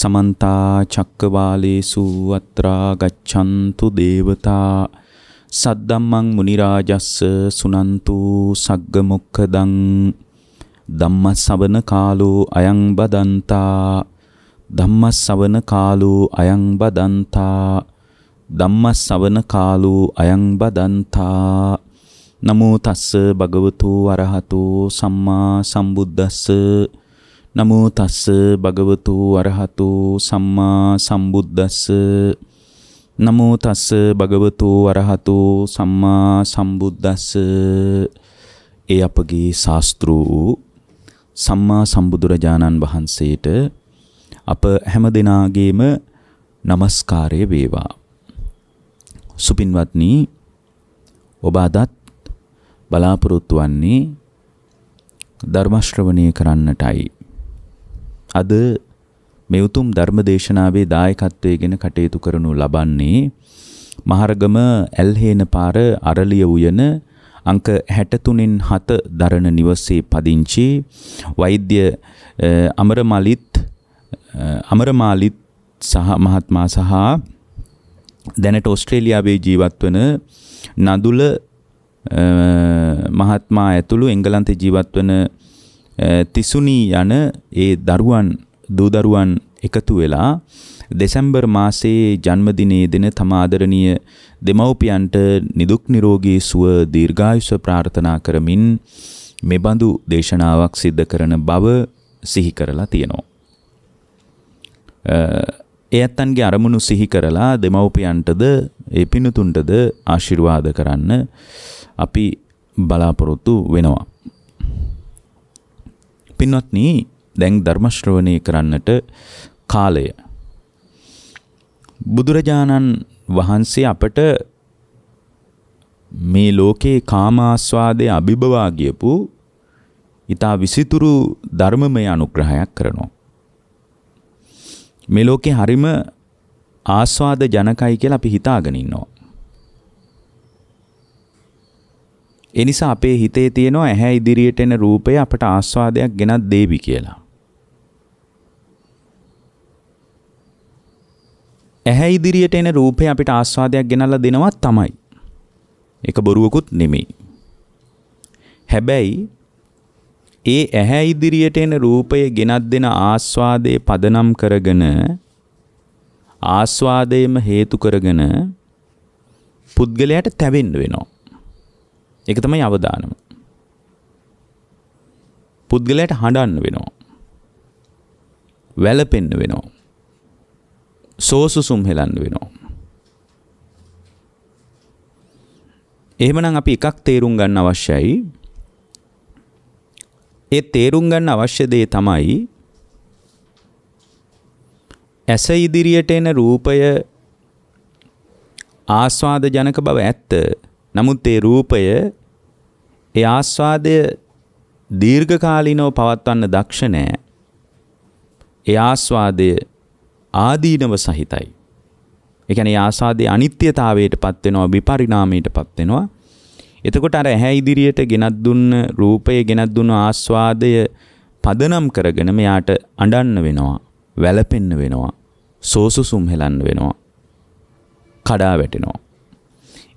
සමන්තා චක්කවාලේසු අත්‍රා ගච්ඡන්තු දේවතා සද්දම්මං මුනි රාජස්ස සුනන්තු සග්ග මොක්ඛදං ධම්මස්සවන කාලෝ අයං බදන්තා ධම්මස්සවන කාලෝ අයං බදන්තා ධම්මස්සවන කාලෝ අයං බදන්තා නමෝ තස්ස භගවතු අරහතෝ සම්මා සම්බුද්දස්ස නමෝ තස්ස භගවතු අරහතු සම්මා සම්බුද්දස්ස නමෝ තස්ස භගවතු අරහතු සම්මා සම්බුද්දස්ස ඒ අපගේ ශාස්ත්‍රු සම්මා සම්බුදුරජාණන් වහන්සේට අප හැම දෙනාගේම নমස්කාරය වේවා සුපින්වත්නි ඔබ අදත් බලාපොරොත්තු වන්නේ ධර්ම ශ්‍රවණය කරන්නටයි අද මේ උතුම් ධර්මදේශනාවේ දායකත්වයේගෙන කටයුතු කරනු ලබන්නේ මහරගම ඇල්හේන පාර අරලිය උයන අංක 63න් 7 දරණ නිවසේ පදිංචි වෛද්‍ය අමරමාලිත් අමරමාලිත් සහ මහත්මයා සහ දැනට ඕස්ට්‍රේලියාවේ ජීවත් වන නදුල මහත්මයා ඇතුළු එංගලන්තේ ජීවත් වන තිසුණී යන ඒ දරුවන් දූ දරුවන් එකතු වෙලා දෙසැම්බර් මාසයේ ජන්මදිනයේ දෙන තම ආදරණීය දෙමව්පියන්ට නිදුක් නිරෝගී සුව දීර්ඝායුෂ ප්‍රාර්ථනා කරමින් මෙබඳු දේශනාවක් සිද්ධ කරන බව සිහි කරලා තියෙනවා. ඒ ඇත්තන්ගේ අරමුණු සිහි කරලා දෙමව්පියන්ටද ඒ පිනුතුන්ටද ආශිර්වාද කරන්න අපි බලාපොරොත්තු වෙනවා. පින්වත්නි දැන් ධර්ම ශ්‍රවණය කරන්නට කාලය බුදුරජාණන් වහන්සේ අපට මේ ලෝකේ කාමාස්වාදයේ අභිබවා ගියපු ඊතා විසිතුරු ධර්මමය අනුග්‍රහයක් කරනවා මේ ලෝකේ හරිම ආස්වාද ජනකයි කියලා අපි හිතාගෙන ඉන්නවා එනිසා අපේ හිතේ තියෙනවා ඇහැ ඉදිරියට එන රූපය අපට ආස්වාදයක් ගෙනත් දේවි කියලා. ඇහැ ඉදිරියට එන රූපය අපිට ආස්වාදයක් ගෙනල්ලා දෙනවා තමයි. ඒක බොරුවකුත් නෙමෙයි. හැබැයි ඒ ඇහැ ඉදිරියට එන රූපය ගෙනත් දෙන ආස්වාදයේ පදනම් කරගෙන ආස්වාදයේම හේතු කරගෙන පුද්ගලයාට තැවෙන්න වෙනවා. ඒක තමයි අවදානම. පුද්ගලයාට හඬන්න වෙනවා. වැළපෙන්න වෙනවා. සෝසුසුම් හෙලන්න වෙනවා. එහෙමනම් අපි එකක් තේරුම් ගන්න අවශ්‍යයි. ඒ තේරුම් ගන්න අවශ්‍ය දේ තමයි ඇස ඉදිරියට එන රූපය ආස්වාද ජනක බව ඇත්ත නමුත් ඒ රූපය ඒ ආස්වාදය දීර්ඝකාලීනව පවත්වන්න දක්ෂ නැහැ. ඒ ආස්වාදය ආදීනව සහිතයි. ඒ කියන්නේ ආසාදේ අනිත්‍යතාවයටපත් වෙනවා විපරිණාමයටපත් වෙනවා. එතකොට අර ඇහැ ඉදිරියට ගෙනත් දුන්න රූපය ගෙනත් දුන්න ආස්වාදය පදනම් කරගෙන මෙයාට අඬන්න වෙනවා, වැළපෙන්න වෙනවා, සෝසුසුම් හෙලන්න වෙනවා, කඩා වැටෙනවා.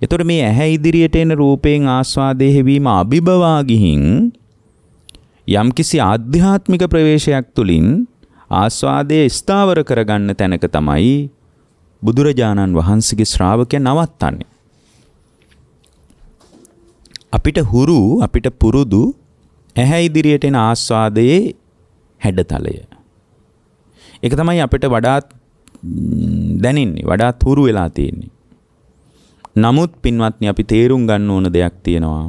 එතකොට මේ ඇහැ ඉදිරියට එන රූපයෙන් ආස්වාදයේ හැවීම අභිබවා ගිහින් යම්කිසි ආධ්‍යාත්මික ප්‍රවේශයක් තුලින් ආස්වාදයේ ස්ථාවර කරගන්න තැනක තමයි බුදුරජාණන් වහන්සේගේ ශ්‍රාවකයන් නවත්තන්නේ. අපිට හුරු අපිට පුරුදු ඇහැ ඉදිරියට එන ආස්වාදයේ හැඩතලය. ඒක තමයි අපිට වඩාත් දැනෙන්නේ වඩාත් හුරු වෙලා තියෙන්නේ. නමුත් පින්වත්නි අපි තේරුම් ගන්න ඕන දෙයක් තියෙනවා.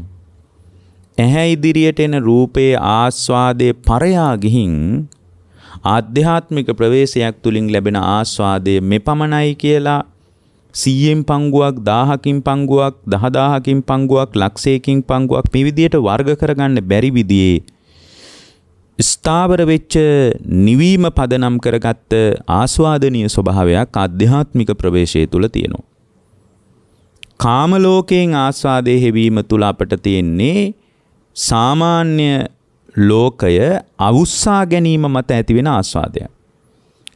ඇහැ ඉදිරියට එන රූපයේ ආස්වාදයේ පරයා ගිහින් ආධ්‍යාත්මික ප්‍රවේශයක් තුලින් ලැබෙන ආස්වාදය මෙපමණයි කියලා 100න් පංගුවක් 1000කින් පංගුවක් 10000කින් පංගුවක් ලක්ෂයකින් පංගුවක් මේ විදියට වර්ග කරගන්න බැරි විදිහේ ස්ථාවර වෙච්ච නිවීම පදනම් කරගත්ත ආස්වාදනීය ස්වභාවයක් ආධ්‍යාත්මික ප්‍රවේශය තුල තියෙනවා. කාමලෝකයෙන් ආස්වාදය හෙවීම තුළ අපට තියෙන්නේ සාමාන්‍ය ලෝකය අවුස්සා ගැනීම මත ඇතිවෙන ආස්වාදය.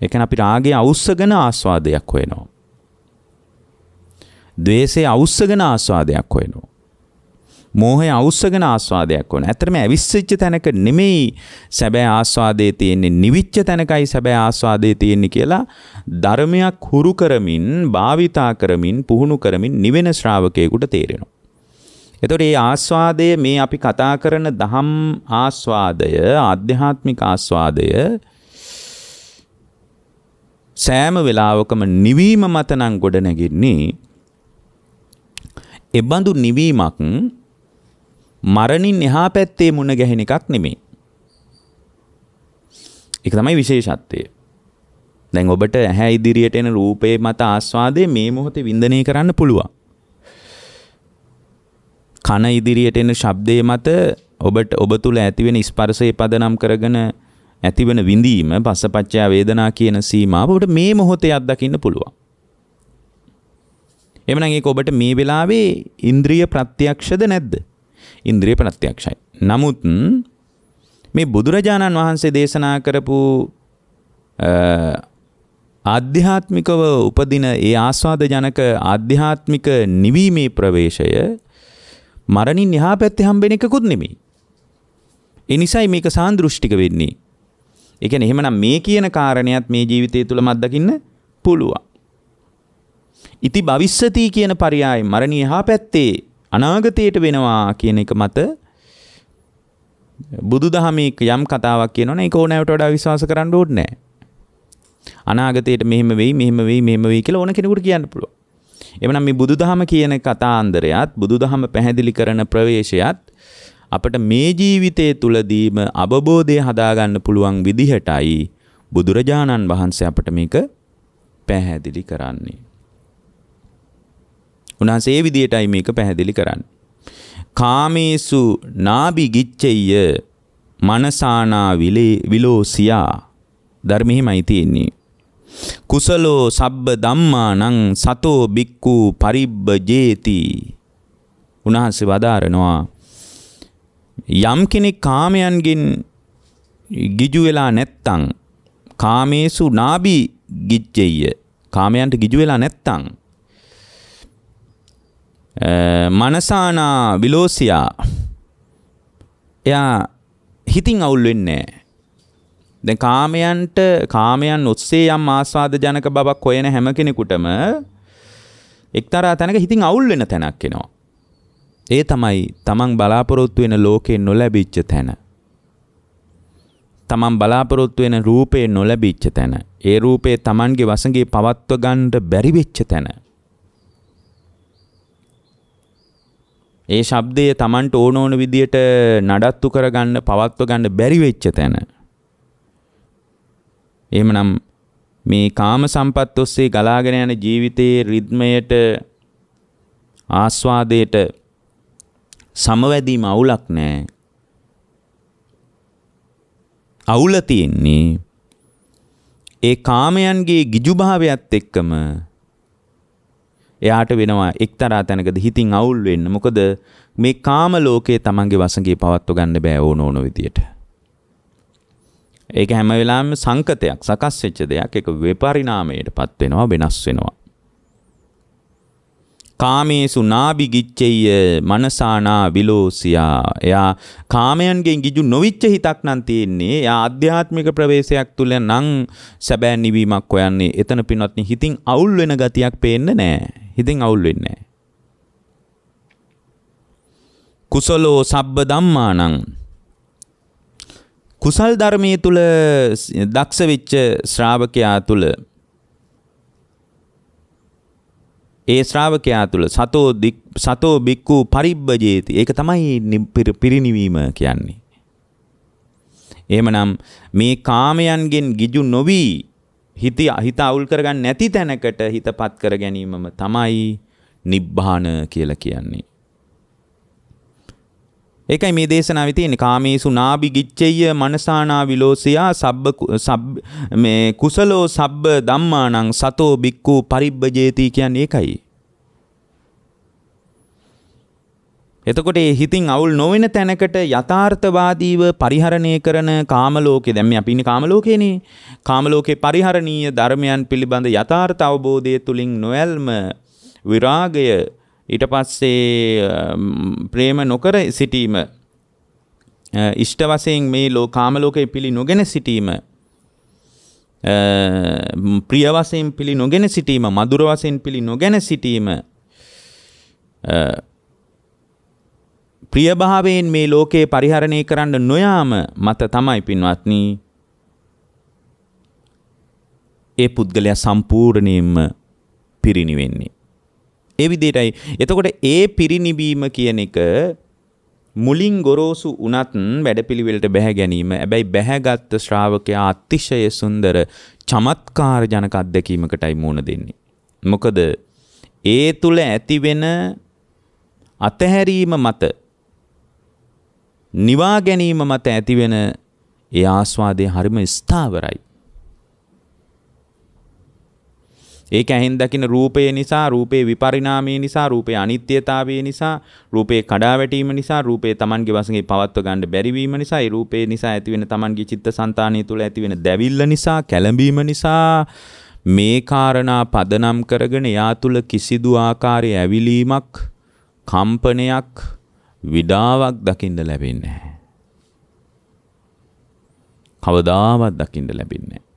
එකන අපි රාගේ අවුස්සගෙන ආස්වාදයක් හොයනවා. දවේසේ අවුස්සගෙන ආස්වාදයක් හොයනවා. මෝහය අවුස්සගෙන ආස්වාදයක් ඕන. ඇත්තටම ඇවිස්සෙච්ච තැනක නෙමෙයි සැබෑ ආස්වාදයේ තියෙන්නේ නිවිච්ච තැනකයි සැබෑ ආස්වාදයේ තියෙන්නේ කියලා ධර්මයක් හුරු කරමින්, භාවිතා කරමින්, පුහුණු කරමින් නිවෙන ශ්‍රාවකයෙකුට තේරෙනවා. එතකොට මේ ආස්වාදය මේ අපි කතා කරන දහම් ආස්වාදය, ආධ්‍යාත්මික ආස්වාදය සෑම වෙලාවකම නිවීම මත නම් ගොඩ නැගින්නේ එබඳු නිවීමක් මරණින් එහා පැත්තේ මුණ ගැහෙන එකක් නෙමේ. එක තමයි විශේෂත්වය. දැන් ඔබට ඇහැ ඉදිරියට එන රූපේ මත ආස්වාදය මේ මොහොතේ වින්දනය කරන්න පුළුවන්. කන ඉදිරියට එන ශබ්දයේ මත ඔබට ඔබ තුල ඇතිවෙන ස්පර්ශයේ පදනම් කරගෙන ඇතිවන විඳීම පස්සපච්චය වේදනා කියන සීමාව ඔබට මේ මොහොතේ අත්දකින්න පුළුවන්. එමනම් ඒක ඔබට මේ වෙලාවේ ඉන්ද්‍රිය ප්‍රත්‍යක්ෂද නැද්ද? ඉන්ද්‍රිය ප්‍රත්‍යක්ෂයි. නමුත් මේ බුදුරජාණන් වහන්සේ දේශනා කරපු ආධ්‍යාත්මිකව උපදින ඒ ආස්වාද ජනක ආධ්‍යාත්මික නිවීමේ ප්‍රවේශය මරණින් එහා පැත්තේ හම්බෙන එකකුත් නෙමෙයි. ඒ නිසයි මේක සාන්දෘෂ්ටික වෙන්නේ. ඒ කියන්නේ එහෙමනම් මේ කියන කාරණයක් මේ ජීවිතය තුළම අත්දකින්න පුළුවන්. ඉති භවිස්සති කියන පරයය මරණින් එහා පැත්තේ අනාගතයට වෙනවා කියන එක මත බුදු දහමේක යම් කතාවක් කියනවනේ ඒක ඕනෑවට වඩා විශ්වාස කරන්න ඕනේ නැහැ. අනාගතයට මෙහෙම වෙයි මෙහෙම වෙයි මෙහෙම වෙයි කියලා ඕන කෙනෙකුට කියන්න පුළුවන්. එමනම් මේ බුදුදහම කියන කතාන්දරයත් බුදුදහම පැහැදිලි කරන ප්‍රවේශයත් අපට මේ ජීවිතය තුලදීම අවබෝධය හදාගන්න පුළුවන් විදිහටයි බුදුරජාණන් වහන්සේ අපට මේක පැහැදිලි කරන්නේ උන්වහන්සේ විදියටයි මේක පැහැදිලි කරන්න. කාමේසු නාබි ගිච්චෙය මනසානා විලෝසියා ධර්මෙහිමයි තියෙන්නේ. කුසලෝ සබ්බ ධම්මානං සතෝ බික්කු පරිබ්බ ජේති. උන්වහන්සේ වදාරනවා යම් කෙනෙක් කාමයන්ගෙන් ගිජු වෙලා නැත්තං කාමේසු නාබි ගිජ්ජෙය කාමයන්ට ගිජු වෙලා නැත්තං මනසානා විලෝසියා එයා හිතින් අවුල් වෙන්නේ දැන් කාමයන්ට කාමයන් ඔස්සේ යම් ආස්වාද ජනක බවක් හොයන හැම කෙනෙකුටම එක්තරා තැනක හිතින් අවුල් වෙන තැනක් එනවා. ඒ තමයි තමන් බලාපොරොත්තු වෙන ලෝකේ නොලැබිච්ච තැන. තමන් බලාපොරොත්තු වෙන රූපේ නොලැබිච්ච තැන. ඒ රූපේ තමන්ගේ වසඟේ පවත්ව ගන්න බැරි වෙච්ච තැන. ඒ ශබ්දය Tamanට ඕන ඕන විදියට නඩත්තු කරගන්න පවත්ව ගන්න බැරි වෙච්ච තැන. එහෙමනම් මේ කාම සම්පත් ඔස්සේ ගලාගෙන යන ජීවිතයේ රිද්මයට ආස්වාදයට සමවැදීම අවුලක් නෑ. අවුල තියෙන්නේ ඒ කාමයන්ගේ ගිජුභාවයත් එක්කම එයාට වෙනවා එක්තරා තැනකද හිතින් අවුල් වෙන්න. මොකද මේ කාම ලෝකයේ Tamange වසඟේ පවත්ව ගන්න බෑ ඕන ඕන විදියට. ඒක හැම වෙලාවෙම සංකතයක්, සකස් වෙච්ච දෙයක්. ඒක විපරිණාමයටපත් වෙනවා, වෙනස් වෙනවා. කාමේසු නාබි ගිච්චෙය මනසානා විලෝසියා. එයා කාමයන්ගෙන් ගිජු නොවිච්ච හිතක් නම් තියෙන්නේ. එයා ආධ්‍යාත්මික ප්‍රවේශයක් තුල නම් සැබෑ නිවීමක් හොයන්නේ. එතන පින්වත්නි හිතින් අවුල් වෙන ගතියක් පේන්නේ නැහැ. හිතින් අවුල් වෙන්නේ නැහැ. කුසලෝ සබ්බ ධම්මානං කුසල් ධර්මයේ තුල දක්ෂ වෙච්ච ශ්‍රාවකයා තුල ඒ ශ්‍රාවකයා තුළ සතෝ සතෝ බික්කු පරිබ්බජේති. ඒක තමයි පිරිනිවීම කියන්නේ. එහෙමනම් මේ කාමයන්ගෙන් ගිජු නොවි හිත හිත අවුල් කරගන්න නැති තැනකට හිතපත් කර ගැනීමම තමයි නිබ්බාන කියලා කියන්නේ. ඒකයි මේ දේශනාවේ තියෙන්නේ කාමේසු නාබි ගිච්ඡෙය්‍ය මනසානා විලෝසියා සබ්බ සබ් මේ කුසලෝ සබ්බ ධම්මානං සතෝ බික්කු පරිබ්බජේති කියන්නේ ඒකයි. එතකොට ඒ හිතින් අවුල් නොවන තැනකට යථාර්ථවාදීව පරිහරණය කරන කාම ලෝකේ දැන් මේ අපි ඉන්නේ කාම ලෝකේනේ කාම ලෝකේ පරිහරණීය ධර්මයන් පිළිබඳ යථාර්ථ අවබෝධය තුලින් නොයල්ම විරාගය ඊට පස්සේ ප්‍රේම නොකර සිටීම ඉෂ්ට වශයෙන් මේ ලෝ කාම ලෝකෙ පිළි නොගෙන සිටීම ප්‍රිය වශයෙන් පිළි නොගෙන සිටීම මధుර වශයෙන් පිළි නොගෙන සිටීම ප්‍රියභාවයෙන් මේ ලෝකේ පරිහරණය කරන්න නොයාම මත තමයි පින්වත්නි ඒ පුද්ගලයා සම්පූර්ණයෙන්ම පිරිණිවෙන්නේ ඒ විදිහටයි. එතකොට ඒ පිරිණිබීම කියන එක මුලින් ගොරෝසු වුණත් වැඩපිළිවෙලට බැහැ ගැනීම. හැබැයි බැහැගත් ශ්‍රාවකයා අතිශය සුන්දර චමත්කාර ජනක අත්දැකීමකටයි මුණ දෙන්නේ. මොකද ඒ තුල ඇතිවෙන අතහැරීම මත නිවා ගැනීම මත ඇතිවෙන ඒ ආස්වාදය හරිම ස්ථාවරයි. ඒක ඇහෙන් දකින රූපය නිසා රූපේ විපරිණාමය නිසා රූපේ අනිත්‍යතාවය නිසා රූපේ කඩාවැටීම නිසා රූපේ Tamanගේ වශයෙන් පවත්ව ගන්න බැරි වීම නිසා ඒ රූපේ නිසා ඇතිවෙන Tamanගේ චිත්තසංතානිය තුළ ඇතිවෙන දැවිල්ල නිසා කැළඹීම නිසා මේ කාරණා පදනම් කරගෙන යා තුළ කිසිදු ආකාරයේ ඇවිලීමක් කම්පනයක් විඩාවක් දකින්න ලැබෙන්නේ නැහැ. කවදාවත් දකින්න ලැබෙන්නේ නැහැ.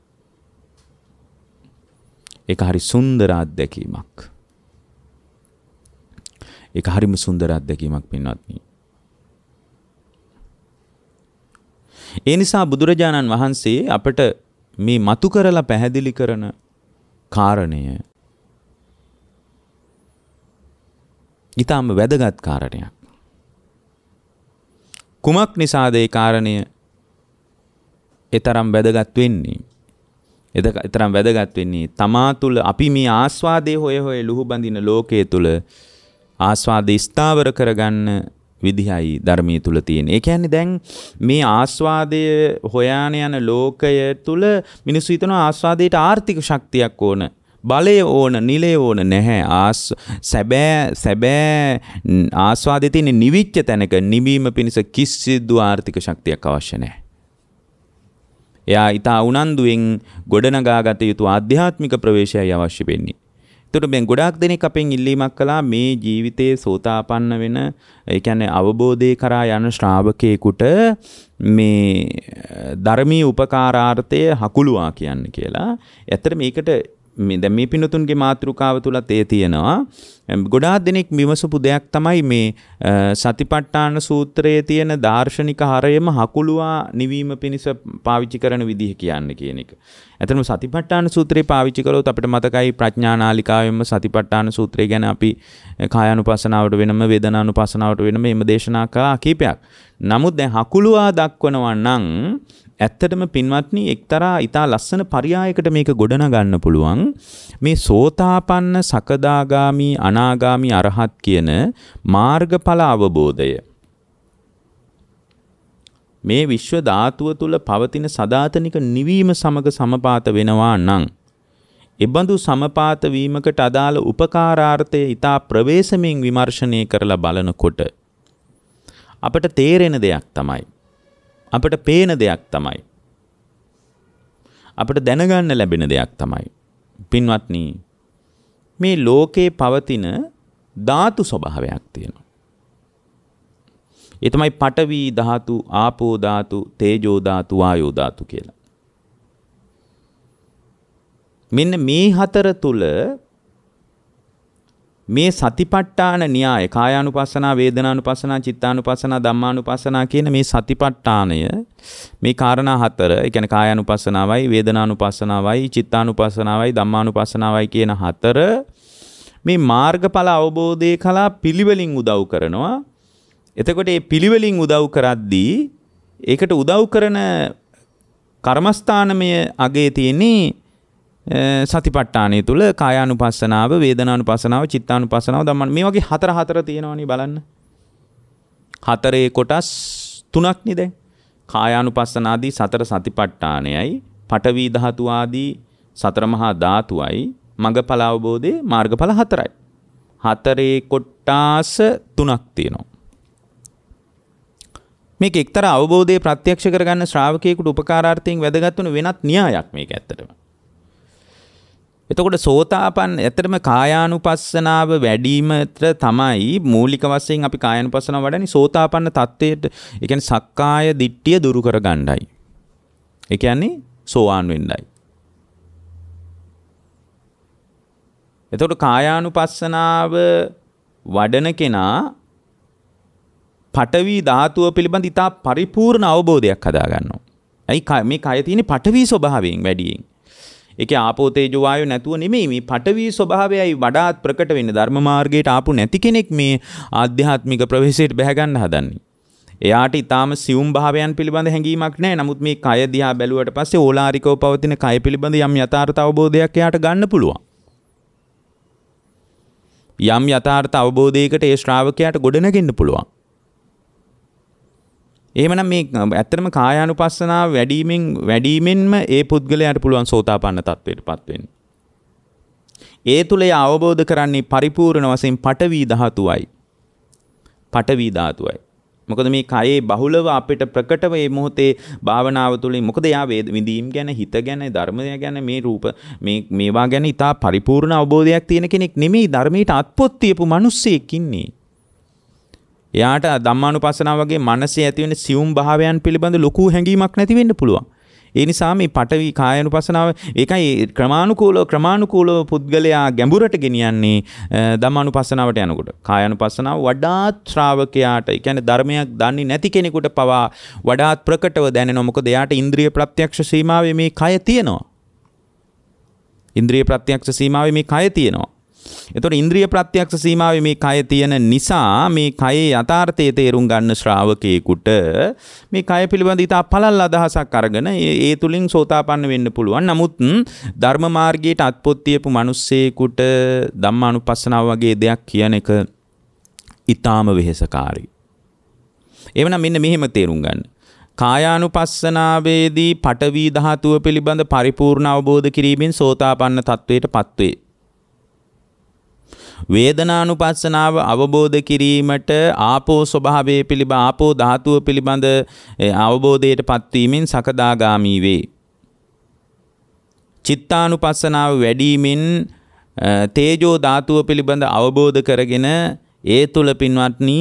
ඒක හරි සුන්දර අත්දැකීමක්. ඒක හරිම සුන්දර අත්දැකීමක් පින්වත්නි. ඒ නිසා බුදුරජාණන් වහන්සේ අපට මේ මතු කරලා පැහැදිලි කරන කාරණය ඊටාම වැදගත් කාරණයක්. කුමක් නිසාද ඒ කාරණය? ඒ තරම් වැදගත් වෙන්නේ? එද එතරම් වැදගත් වෙන්නේ තමා තුළ අපි මේ ආස්වාදය හොය හොය ලුහු බඳින ලෝකයේ තුළ ආස්වාදය ස්ථාවර කරගන්න විදිහයි ධර්මයේ තුල තියෙන. ඒ කියන්නේ දැන් මේ ආස්වාදය හොයාන යන ලෝකය තුල මිනිස්සු හිතනවා ආස්වාදයට ආර්ථික ශක්තියක් ඕන. බලය ඕන නිලය ඕන නැහැ ආස් සැබෑ සැබෑ ආස්වාදයේ තියෙන නිවිච්ච තැනක නිවීම පිණිස කිසිදු ආර්ථික ශක්තියක් අවශ්‍ය නැහැ. එයා ඊට උනන්දුවෙන් ගොඩනගාගත යුතු ආධ්‍යාත්මික ප්‍රවේශයයි අවශ්‍ය වෙන්නේ. එතකොට මේ ගොඩාක් දෙනෙක් අපෙන් ඉල්ලීමක් කළා මේ ජීවිතයේ සෝතාපන්න වෙන ඒ කියන්නේ අවබෝධය කරා යන ශ්‍රාවකයෙකුට මේ ධර්මීය උපකාරාර්ථය හකුළුවා කියන්න කියලා. ඇත්තට මේකට මේ දැන් මේ පින්නතුන්ගේ මාතෘකාව තුලත් ඒ තියෙනවා ගොඩාක් දෙනෙක් විමසපු දෙයක් තමයි මේ සතිපට්ඨාන සූත්‍රයේ තියෙන දාර්ශනික හරයම හකුළුවා නිවීම පිණිස පාවිච්චි කරන විදිහ කියන්නේ කියන එක. ඇතනම සතිපට්ඨාන සූත්‍රේ පාවිච්චි කළොත් අපිට මතකයි ප්‍රඥානාලිකාවෙම සතිපට්ඨාන සූත්‍රය ගැන අපි කායानुපසනාවට වෙනම වේදනානුපසනාවට වෙනම එම දේශනා කළා කීපයක්. නමුත් දැන් හකුළුවා දක්වනවා නම් ඇත්තටම පින්වත්නි එක්තරා ඊටා ලස්සන පරයායකට මේක ගොඩනගන්න පුළුවන් මේ සෝතාපන්න සකදාගාමි අනාගාමි අරහත් කියන මාර්ගඵල අවබෝධය මේ විශ්ව ධාතුව තුල පවතින සදාතනික නිවීම සමග සමපාත වෙනවා නම් එබඳු සමපාත වීමකට අදාළ උපකාරාර්ථය ඊතා ප්‍රවේශමෙන් විමර්ශනය කරලා බලනකොට අපට තේරෙන දෙයක් තමයි අපට පේන දෙයක් තමයි. අපට දැනගන්න ලැබෙන දෙයක් තමයි. පින්වත්නි මේ ලෝකේ පවතින ධාතු ස්වභාවයක් තියෙනවා. ඒ තමයි පඨවි ධාතු, ආපෝ ධාතු, තේජෝ ධාතු, වායෝ ධාතු කියලා. මෙන්න මේ හතර තුල මේ සතිපට්ඨාන න්‍යාය කායානුපස්සනා වේදනානුපස්සනා චිත්තානුපස්සනා ධම්මානුපස්සනා කියන මේ සතිපට්ඨානය මේ කාරණා හතර ඒ කියන්නේ කායානුපස්සනාවයි වේදනානුපස්සනාවයි චිත්තානුපස්සනාවයි ධම්මානුපස්සනාවයි කියන හතර මේ මාර්ගඵල අවබෝධයේ කලා පිළිවෙලින් උදව් කරනවා එතකොට මේ පිළිවෙලින් උදව් කරද්දී ඒකට උදව් කරන කර්මස්ථානමය අගේ තියෙන්නේ සතිපට්ඨානය තුළ කායානු පස්සනාව වේදනානු පසනාව චිත්තානු පසනාව දම්මන් මේ වගේ හතර හතර තියෙනවානි බලන්න. හතරේ කොටස් තුනක්නි දැන් කායානු පස්සනාදී සතර සතිපට්ඨානයයි පටවී දහතුවාදී සතරමහා ධාතුවයි මඟ පලාවබෝධය මාර්ගඵල හතරයි. හතරේ කොට්ටාස තුනක් තියෙනවා. මේක එක්තර අවබෝධය ප්‍රත්‍යක්ෂ කරගන්න ශ්‍රාවකයෙකුට උපකාරාර්ථයෙන් වැදගත් වන වෙනත් න්‍යායක් මේක ඇත්තටම. එතකොට සෝතාපන්න ඇත්තටම කායානුපස්සනාව වැඩිමතර තමයි මූලික වශයෙන් අපි කායානුපස්සනාව වඩන්නේ සෝතාපන්න தත්ත්වයට. ඒ කියන්නේ සක්කාය දිට්ඨිය දුරු කරගන්නයි. ඒ කියන්නේ සෝවාන් වෙන්නයි. එතකොට කායානුපස්සනාව වඩන කෙනා පටවි ධාතුව පිළිබඳ ඉතා පරිපූර්ණ අවබෝධයක් හදා ගන්නවා. ඇයි මේ කය තියෙන පටවි ස්වභාවයෙන් වැඩියෙන්. ඒකේ ආපෝ තේජෝ වායෝ නැතුව නෙමෙයි මේ පටවි ස්වභාවයයි වඩාත් ප්‍රකට වෙන්නේ ධර්ම මාර්ගයට ආපු නැති කෙනෙක් මේ ආධ්‍යාත්මික ප්‍රවේශයට බැහැ ගන්න හදන්නේ. එයාට ඊටාම සියුම් භාවයන් පිළිබඳ හැඟීමක් නැහැ. නමුත් මේ කය දිහා බැලුවට පස්සේ ඕලාරිකව පවතින කය පිළිබඳ යම් යථාර්ථ අවබෝධයක් එයාට ගන්න පුළුවන්. යම් යථාර්ථ අවබෝධයකට ඒ ශ්‍රාවකයාට ගොඩනගෙන්න පුළුවන්. එහෙමනම් මේ ඇත්තටම කායානුපස්සනාව වැඩිමෙන් වැඩිමෙන්ම ඒ පුද්ගලයාට පුළුවන් සෝතාපන්න තත්වයටපත් වෙන්න. ඒ තුල ඒ අවබෝධ කරන්නේ පරිපූර්ණ වශයෙන් පටවි ධාතුවයි. පටවි ධාතුවයි. මොකද මේ කයේ බහුලව අපිට ප්‍රකටව මේ මොහොතේ භාවනාව තුළින් මොකද යා වේද විඳීම් ගැන හිත ගැන ධර්මය ගැන මේ රූප මේ මේවා ගැන ඊට පරිපූර්ණ අවබෝධයක් තියෙන කෙනෙක් නෙමෙයි ධර්මයට අත්පොත් තියපු මිනිස්සෙක් ඉන්නේ. එයාට ධම්මානුපස්සනාව වගේ මනසේ ඇතිවෙන සියුම් භාවයන් පිළිබඳ ලොකු හැඟීමක් නැති වෙන්න පුළුවන්. ඒ නිසා මේ පටවි කායනුපසනාව ඒකයි ක්‍රමානුකූලව ක්‍රමානුකූලව පුද්ගලයා ගැඹුරට ගෙනියන්නේ ධම්මානුපස්සනාවට යනකොට. කායනුපස්සනාව වඩාත් ශ්‍රාවකයාට, ඒ කියන්නේ ධර්මයක් දන්නේ නැති කෙනෙකුට පවා වඩාත් ප්‍රකටව දැනෙනවා. මොකද එයාට ඉන්ද්‍රිය ප්‍රත්‍යක්ෂ සීමාවේ මේ කය තියෙනවා. ඉන්ද්‍රිය ප්‍රත්‍යක්ෂ සීමාවේ මේ කය තියෙනවා. එතකොට ඉන්ද්‍රිය ප්‍රත්‍යක්ෂ සීමාවේ මේ කය තියෙන නිසා මේ කයේ යථාර්ථය තේරුම් ගන්න ශ්‍රාවකයෙකුට මේ කය පිළිබඳ ඉතා පළල් අදහසක් අරගෙන ඒ තුලින් සෝතාපන්න වෙන්න පුළුවන්. නමුත් ධර්ම මාර්ගයට අත්පොත්තියපු මිනිස්සෙකුට ධම්මානුපස්සනාව වගේ දෙයක් කියන එක ඉතාම වෙහෙසකාරී. එවනම් මෙන්න මෙහෙම තේරුම් ගන්න. කායානුපස්සනාවේදී පටවි ධාතුව පිළිබඳ පරිපූර්ණ අවබෝධ කිරීමෙන් සෝතාපන්න තත්වයට පත්වේ. වේදනානුපස්සනාව අවබෝධ කිරීමට ආපෝ ස්වභාවය පිළිබඳ ආපෝ ධාතුව පිළිබඳ අවබෝධයට පත්වීමෙන් සකදාගාමී වේ. චිත්තානුපස්සනාව වැඩිමින් තේජෝ ධාතුව පිළිබඳ අවබෝධ කරගෙන ඒ තුල පින්වත්නි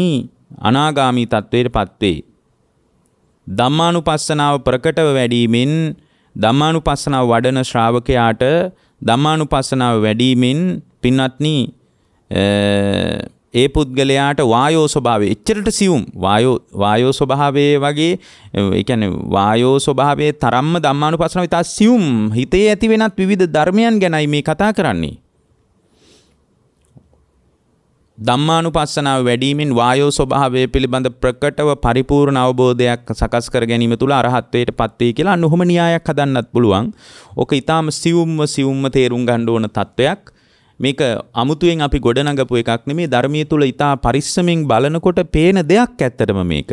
අනාගාමී තත්වයට පත්වේ. ධම්මානුපස්සනාව ප්‍රකටව වැඩිමින් ධම්මානුපස්සනාව වඩන ශ්‍රාවකයාට ධම්මානුපස්සනාව වැඩිමින් පින්වත්නි ඒ පුද්ගලයාට වායෝ ස්වභාවය එච්චරට සියුම් වායෝ වායෝ ස්වභාවයේ වගේ ඒ කියන්නේ වායෝ ස්වභාවයේ තරම්ම ධම්මානුපස්සනාව ඉතා සියුම් හිතේ ඇති වෙනත් විවිධ ධර්මයන් ගැනයි මේ කතා කරන්නේ ධම්මානුපස්සනාව වැඩිමින් වායෝ ස්වභාවය පිළිබඳ ප්‍රකටව පරිපූර්ණ අවබෝධයක් සකස් කර ගැනීම තුළ අරහත්ත්වයට පත් වෙයි කියලා අනුහම න්‍යායක් හදන්නත් පුළුවන්. ඕක ඊටාම සියුම්ව සියුම්ව තේරුම් ගන්න ඕන තත්වයක්. මේක අමුතුවෙන් අපි ගොඩනඟපු එකක් නෙමේ ධර්මය තුළ ඉතා පරිස්සමින් බලනකොට පේන දෙයක් ඇත්තටම මේක.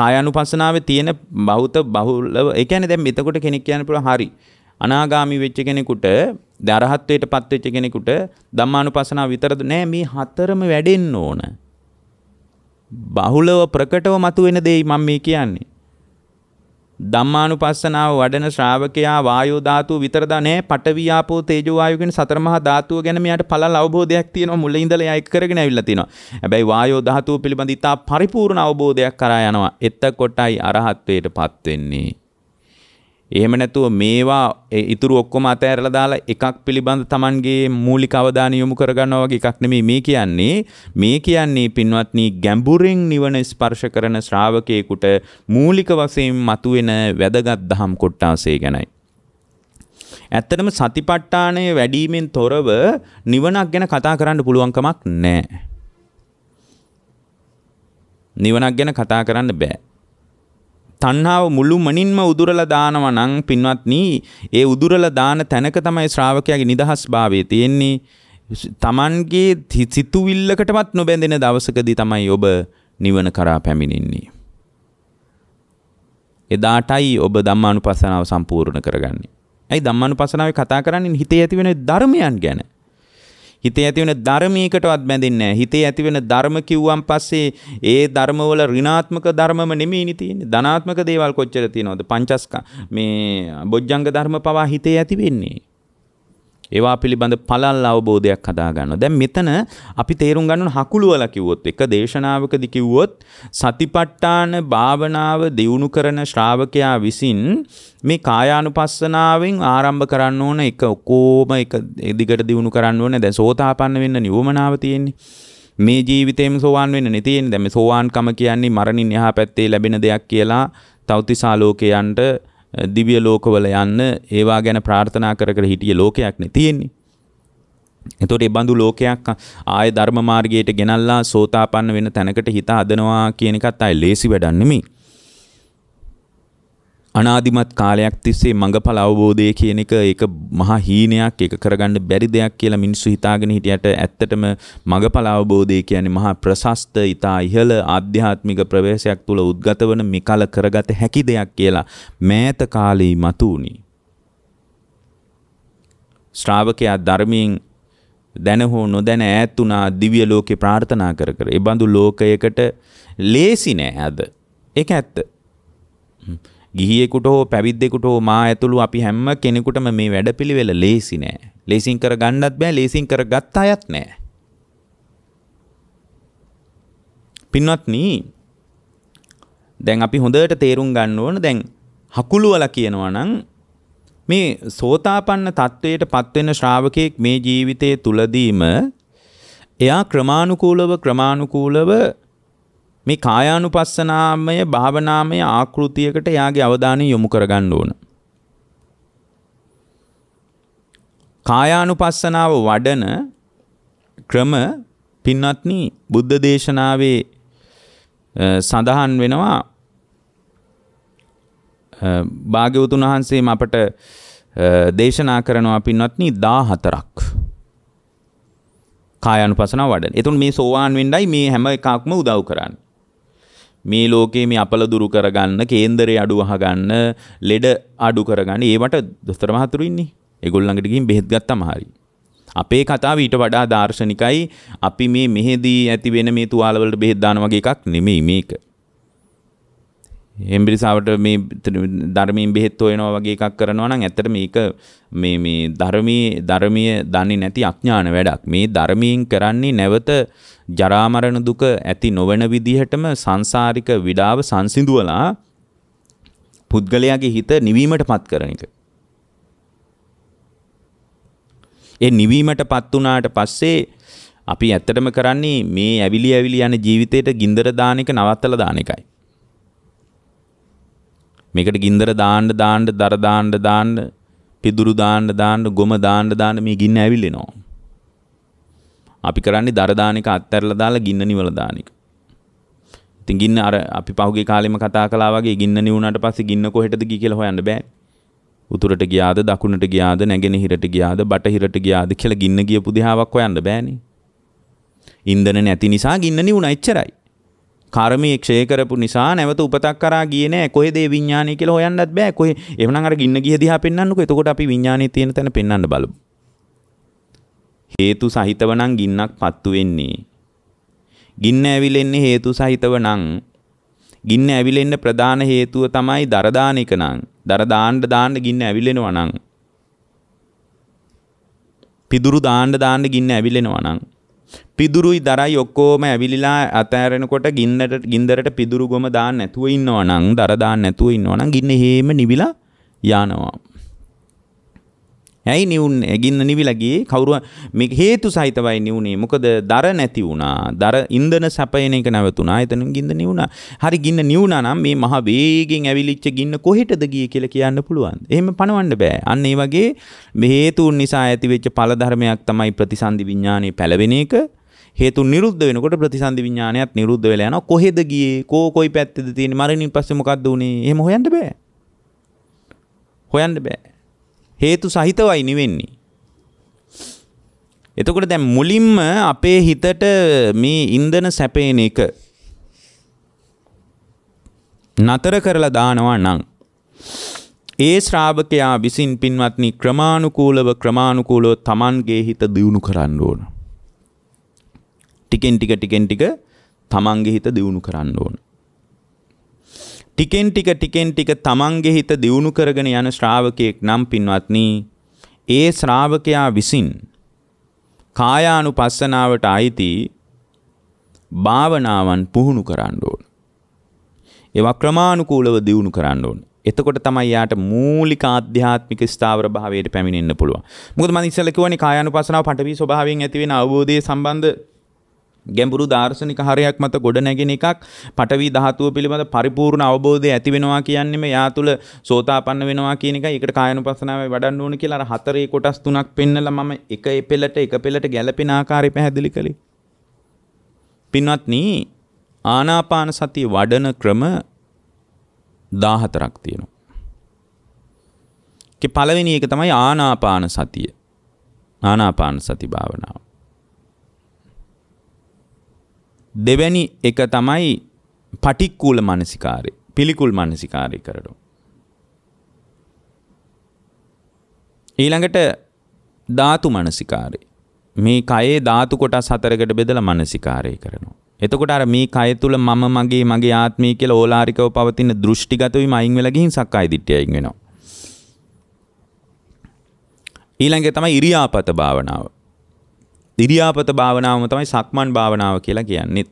කායනුපස්සනාවේ තියෙන බෞත බහුලව ඒ කියන්නේ දැන් මෙතකොට කෙනෙක් කියන්න පුළුවන් හරි අනාගාමි වෙච්ච කෙනෙකුට දරහත්වයට පත් වෙච්ච කෙනෙකුට ධම්මානුපස්සනාව විතරද නෑ මේ හතරම වැඩෙන්න ඕන. බහුලව ප්‍රකටව මතුවෙන දෙයි මම මේ කියන්නේ. ධම්මානුපස්සනාව වඩන ශ්‍රාවකයා වායෝ ධාතුව විතරද නැහැ පඨවි ආපෝ තේජෝ වායෝ කියන සතර මහා ධාතුව ගැන මෙයාට පළල් අවබෝධයක් තියෙනවා මුල ඉඳලා එයා එක් කරගෙන ඇවිල්ලා තිනවා. හැබැයි වායෝ ධාතුව පිළිබඳ ඉතා පරිපූර්ණ අවබෝධයක් කරා යනවා. එතකොටයි අරහත්ත්වයටපත් වෙන්නේ. එහෙම නැතුව මේවා ඉතුරු ඔක්කොම අතෑරලා දාලා එකක් පිළිබඳ Tamanගේ මූලික අවධානය යොමු කරගන්නවා වගේ එකක් නෙමෙයි මේ කියන්නේ මේ කියන්නේ පින්වත්නි ගැඹුරින් නිවන ස්පර්ශ කරන ශ්‍රාවකයෙකුට මූලික වශයෙන් මතුවෙන වැදගත් දහම් කොටාසේ ගැනයි ඇත්තටම සතිපට්ඨානය වැඩිමෙන් තොරව නිවනක් ගැන කතා කරන්න පුළුවන් කමක් නැහැ නිවනක් ගැන කතා කරන්න බෑ තණ්හාව මුළුමනින්ම උදුරලා දානවා නම් පින්වත්නි ඒ උදුරලා දාන තැනක තමයි ශ්‍රාවකයාගේ නිදහස් භාවය තියෙන්නේ තමන්ගේ සිතුවිල්ලකටවත් නොබැඳෙන දවසකදී තමයි ඔබ නිවන කරා පැමිණෙන්නේ එදාටයි ඔබ ධම්මානුපස්සනාව සම්පූර්ණ කරගන්නේ. ඇයි ධම්මානුපස්සනාවේ කතා කරන්නේ හිතේ ඇතිවෙන ධර්මයන් ගැන. හිතේ ඇතිවෙන ධර්මයකටවත් බැඳෙන්නේ නැහැ. හිතේ ඇතිවෙන ධර්ම කිව්වන් පස්සේ ඒ ධර්මවල ඍණාත්මක ධර්මම නෙමෙයිනි තියෙන්නේ. ධනාත්මක දේවල් කොච්චර තියෙනවද? පංචස්ක මේ බොජ්ජංග ධර්ම පවා හිතේ ඇති වෙන්නේ. ඒවා පිළිබඳ පළල් අවබෝධයක් හදා ගන්නවා. දැන් මෙතන අපි තේරුම් ගන්න හකුළු වල කිව්වොත් එක දේශනාවකදී කිව්වොත් සතිපට්ඨාන භාවනාව දියුණු කරන ශ්‍රාවකයා විසින් මේ කායානුපස්සනාවෙන් ආරම්භ කරන්න ඕන එක කොහොම එක දිගට දියුණු කරන්න ඕනේ. දැන් සෝතාපන්න වෙන්න නියමනාව තියෙන්නේ. මේ ජීවිතේම සෝවාන් වෙන්න නේ තියෙන්නේ. දැන් මේ සෝවාන්කම කියන්නේ මරණින් එහා පැත්තේ ලැබෙන දෙයක් කියලා තවතිසා ලෝකයන්ට දිව්‍ය ලෝකවල යන්න ඒවා ගැන ප්‍රාර්ථනා කර කර හිටිය ලෝකයක් නේ තියෙන්නේ. එතකොට ඒ බඳු ලෝකයක් ආයේ ධර්ම මාර්ගයට ගෙනල්ලා සෝතාපන්න වෙන තැනකට හිත හදනවා කියන එකත් ආයේ ලේසි වැඩක් නෙමෙයි. අනාදිමත් කාලයක් තිස්සේ මඟඵල අවබෝධය කියන එක ඒක මහා හීනයක් ඒක කරගන්න බැරි දෙයක් කියලා මිනිස්සු හිතාගෙන හිටියට ඇත්තටම මඟඵල අවබෝධය කියන්නේ මහා ප්‍රශස්ත ඊතා ඉහළ ආධ්‍යාත්මික ප්‍රවේශයක් තුල උද්ගත වන මිකල කරගත හැකි දෙයක් කියලා මෑත කාලේ මතුණි. ශ්‍රාවකයා ධර්මයෙන් දැන හෝ නොදැන ඈත් වුණා දිව්‍ය ලෝකේ ප්‍රාර්ථනා කර කර. ඒ බඳු ලෝකයකට ලේසි නෑ අද. ඒක ඇත්ත. ගිහියෙකුට හෝ පැවිද්දෙකුට හෝ මා ඇතුළු අපි හැම කෙනෙකුටම මේ වැඩපිළිවෙල ලේසි නෑ. ලේසින් කර ගන්නත් බෑ ලේසින් කර ගත්ත අයත් නෑ. පින්වත්නි දැන් අපි හොඳට තේරුම් ගන්න ඕන දැන් හකුළුවල කියනවා නම් මේ සෝතාපන්න තත්වයට පත්වෙන ශ්‍රාවකයෙක් මේ ජීවිතයේ තුලදීම එයා ක්‍රමානුකූලව ක්‍රමානුකූලව මේ කායානුපස්සනාමය භාවනාමය ආකෘතියකට එයාගේ අවධානය යොමු කරගන්න ඕන. කායානුපස්සනාව වඩන ක්‍රම පින්වත්නි බුද්ධ දේශනාවේ සඳහන් වෙනවා භාග්‍යවතුන් වහන්සේ අපට දේශනා කරනවා පින්වත්නි 14ක් කායानुපසනාව වඩන. එතුන් මේ සෝවාන් වෙන්නයි මේ හැම එකක්ම උදව් කරන්නේ. මේ ලෝකයේ මේ අපල දුරු කරගන්න කේන්දරය අඩු අහගන්න ලෙඩ අඩු කරගන්න ඒවට දොස්තර මහතුරු ඉන්නේ. ඒගොල්ලන්ගට ගිහින් බෙහෙත් ගත්තම හරියි. අපේ කතාව ඊට වඩා දාර්ශනිකයි අපි මේ මෙහෙදී ඇති වෙන මේ තුවාලවලට බෙහෙත් දාන වගේ එකක් නෙමෙයි මේක. හෙම්බිරිසාාවට මේ ධර්මීන් බෙහෙත් හොයනවා වගේ එකක් කරනවා නම් ඇත්තට මේක මේ මේ ධර්මී ධර්මය දන්නේ නැති අඥාන වැඩක්. මේ ධර්මීන් කරන්නේ නැවත ජරාමරණ දුක ඇති නොවන විදිහටම සංසාරික විඩාව සංසිඳුවලා පුද්ගලයාගේ හිත නිවීමට පත් කරන එක. ඒ නිවීමට පත් වුණාට පස්සේ අපි ඇත්තටම කරන්නේ මේ ඇවිලි ඇවිලි යන ජීවිතේට ගින්දර දාන එක නවත්තලා දාන එකයි. මේකට ගින්දර දාන්න දාන්න දර දාන්න දාන්න පිදුරු දාන්න දාන්න ගොම දාන්න දාන්න මේ ගින්න ඇවිල්ලෙනවා. අපි කරන්නේ දර දාන එක අත්හැරලා දාලා ගින්න නිවල දාන එක. ඉතින් ගින්න අර අපි පහුගිය කාලෙම කතා කළා වගේ ගින්න නිවුණාට පස්සේ ගින්න කොහෙටද ගිය කියලා හොයන්න බෑ. උතුරට ගියාද දකුණට ගියාද නැගෙනහිරට ගියාද බටහිරට ගියාද කියලා ගින්න ගියපු දිහාවක් හොයන්න බෑනේ. ඉන්ධන නැති නිසා ගින්න නිවුණා එච්චරයි. කර්මය ක්ෂය කරපු නිසා නැවත උපතක් කරා ගියේ නෑ කොහෙද ඒ විඥානය කියලා හොයන්නත් බෑ කොහෙ එහෙනම් අර ගින්න ගිය දිහා පෙන්වන්නකෝ එතකොට අපි විඥානේ තියෙන තැන පෙන්වන්න බලමු හේතු සහිතව නම් ගින්නක් පත්තු වෙන්නේ ගින්න ඇවිලෙන්නේ හේතු සහිතව නම් ගින්න ඇවිලෙන්න ප්‍රධාන හේතුව තමයි දර දාන එක නම් දර දාන්න දාන්න ගින්න ඇවිලෙනවා නම් පිදුරු දාන්න දාන්න ගින්න ඇවිලෙනවා නම් පිදුරුයි දරයි ඔක්කෝම ඇවිලිලා අතෑරෙනකොට ගින්නට ගින්දරට පිදුරු ගොම දාන්න නැතුව ඉන්නවනම් දර දාන්න නැතුව ඉන්නවනම් ගින්න හේම නිවිලා යනවා ඇයි නිවුන් ගින්න නිවිලගේ කවුරුව මේ හේතු සහිතවයි නිවුනේ මොකද දර නැති වුණා දර ඉන්දන සපයන එක නැවතුණා එතන ගින්න නිවුණා හරි ගින්න නිවුණා නම් මේ මහ වේගෙන් ඇවිලිච්ච ගින්න කොහෙටද ගියේ කියලා කියන්න පුළුවන් එහෙම පණවන්න බෑ අන්න ඒ වගේ මේ හේතුන් නිසා ඇතිවෙච්ච ඵල ධර්මයක් තමයි ප්‍රතිසන්දි විඥානයේ පැලවෙන එක හේතු නිරුද්ධ වෙනකොට ප්‍රතිසන්දි විඥානයත් නිරුද්ධ වෙලා යනවා කොහෙද ගියේ කෝ කොයි පැත්තේද තියෙන්නේ මරණින් පස්සේ මොකද්ද උනේ එහෙම හොයන්න බෑ හොයන්න බෑ හේතු සහිතවයි නිවෙන්නේ. එතකොට දැන් මුලින්ම අපේ හිතට මේ ඉන්ධන සැපේන එක නතර කරලා දානවා නම් ඒ ශ්‍රාවකයා විසින් පින්වත්නි ක්‍රමානුකූලව ක්‍රමානුකූලව තමන්ගේ හිත දියුණු කරන්න ඕන. ටිකෙන් ටික ටිකෙන් ටික තමන්ගේ හිත දියුණු කරන්න ඕන. ටිකෙන් ටික ටිකෙන් ටික තමන්ගේ හිත දියුණු කරගෙන යන ශ්‍රාවකයෙක් නම් පින්වත්නි ඒ ශ්‍රාවකයා විසින් කායානුපස්සනාවට අයිති භාවනාවන් පුහුණු කරන්න ඕන. ඒවා ක්‍රමානුකූලව දියුණු කරන්න ඕන. එතකොට තමයි යාට මූලික ආධ්‍යාත්මික ස්ථාවර භාවයට පැමිණෙන්න පුළුවන්. මොකද මම ඉස්සෙල්ලා කිව්වනේ කායානුපස්සනාව පටවි ස්වභාවයෙන් ඇති වෙන අවබෝධයේ සම්බන්ධ ගැඹුරු දාර්ශනික හරයක් මත ගොඩනැගෙන එකක් පටවි ධාතුව පිළිබඳ පරිපූර්ණ අවබෝධය ඇති වෙනවා කියන්නේම යා තුළ සෝතාපන්න වෙනවා කියන එක ඒකට කායනුපස්සනාව වඩන්න ඕන කියලා අර හතරේ කොටස් තුනක් පෙන්නලා මම එක පෙළට එක පෙළට ගැළපෙන ආකාරය පැහැදිලි කළේ. පින්වත්නි ආනාපාන සතිය වඩන ක්‍රම 14ක් තියෙනවා. ඒ පළවෙනි එක තමයි ආනාපාන සතිය. ආනාපාන සති භාවනාව. දෙවැනි එක තමයි පටික්කූල මනසිකාරය පිළිකුල් මනසිකාරය කරට. ඊළඟට ධාතු මනසිකාරය මේ කයේ ධාතු කොටස් හතරකට බෙදලා මනසිකාරය කරනවා. එතකොට අර මේ කය තුල මම මගේ මගේ ආත්මය කියලා ඕලාරිකව පවතින දෘෂ්ටිගත වීම අයින් වෙලා ගිහින් සක්කාය දිට්ඨිය අයින් වෙනවා. ඊළඟේ තමයි ඉරියාපත භාවනාව. ඉරියාපත භාවනාවම තමයි සක්මන් භාවනාව කියලා කියන්නේත්.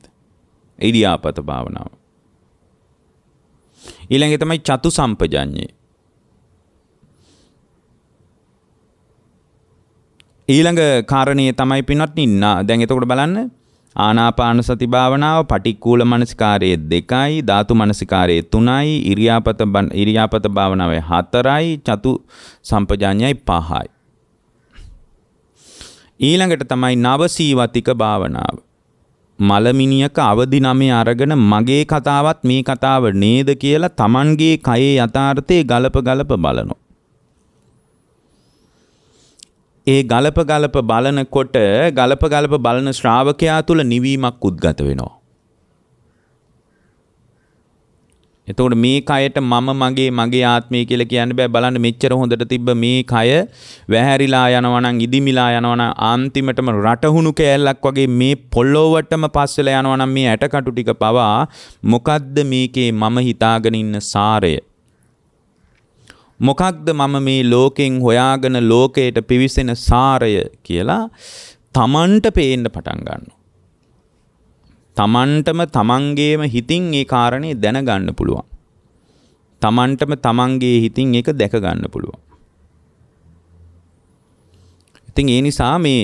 ඉරියාපත භාවනාව. ඊළඟේ තමයි චතු සම්පජඤ්ඤේ. ඊළඟ කාරණේ තමයි පින්වත්නි දැන් එතකොට බලන්න ආනාපාන සති භාවනාව පටික්කුල මනසිකාරයේ 2යි ධාතු මනසිකාරයේ 3යි ඉරියාපත ඉරියාපත භාවනාවේ 4යි චතු සම්පජඤ්ඤයයි 5යි ඊළඟට තමයි නවසීවතික භාවනාව. මලමිනියක අවදි නමේ අරගෙන මගේ කතාවත් මේ කතාව නේද කියලා Tamanගේ කයේ යථාර්ථය ගලප ගලප බලනවා. ඒ ගලප ගලප බලනකොට ගලප ගලප බලන ශ්‍රාවකයා තුල නිවීමක් උද්ගත වෙනවා. එතකොට මේ කයට මම මගේ මගේ ආත්මය කියලා කියන්න බෑ බලන්න මෙච්චර හොඳට තිබ්බ මේ කය වැහැරිලා යනවා නම් ඉදිමිලා යනවා නම් අන්තිමටම රටහුණු කෑල්ලක් වගේ මේ පොළොවටම පස් වෙලා යනවා නම් මේ ඇටකටු ටික පවා මොකද්ද මේකේ මම හිතාගෙන ඉන්න සාරය මොකක්ද මම මේ ලෝකෙන් හොයාගෙන ලෝකයට පිවිසෙන සාරය කියලා තමන්ට පේන්න පටන් ගන්නවා තමන්ටම තමන්ගේම හිතින් ඒ කාරණේ දැනගන්න පුළුවන්. තමන්ටම තමන්ගේ හිතින් ඒක දැක ගන්න පුළුවන්. ඉතින් ඒ නිසා මේ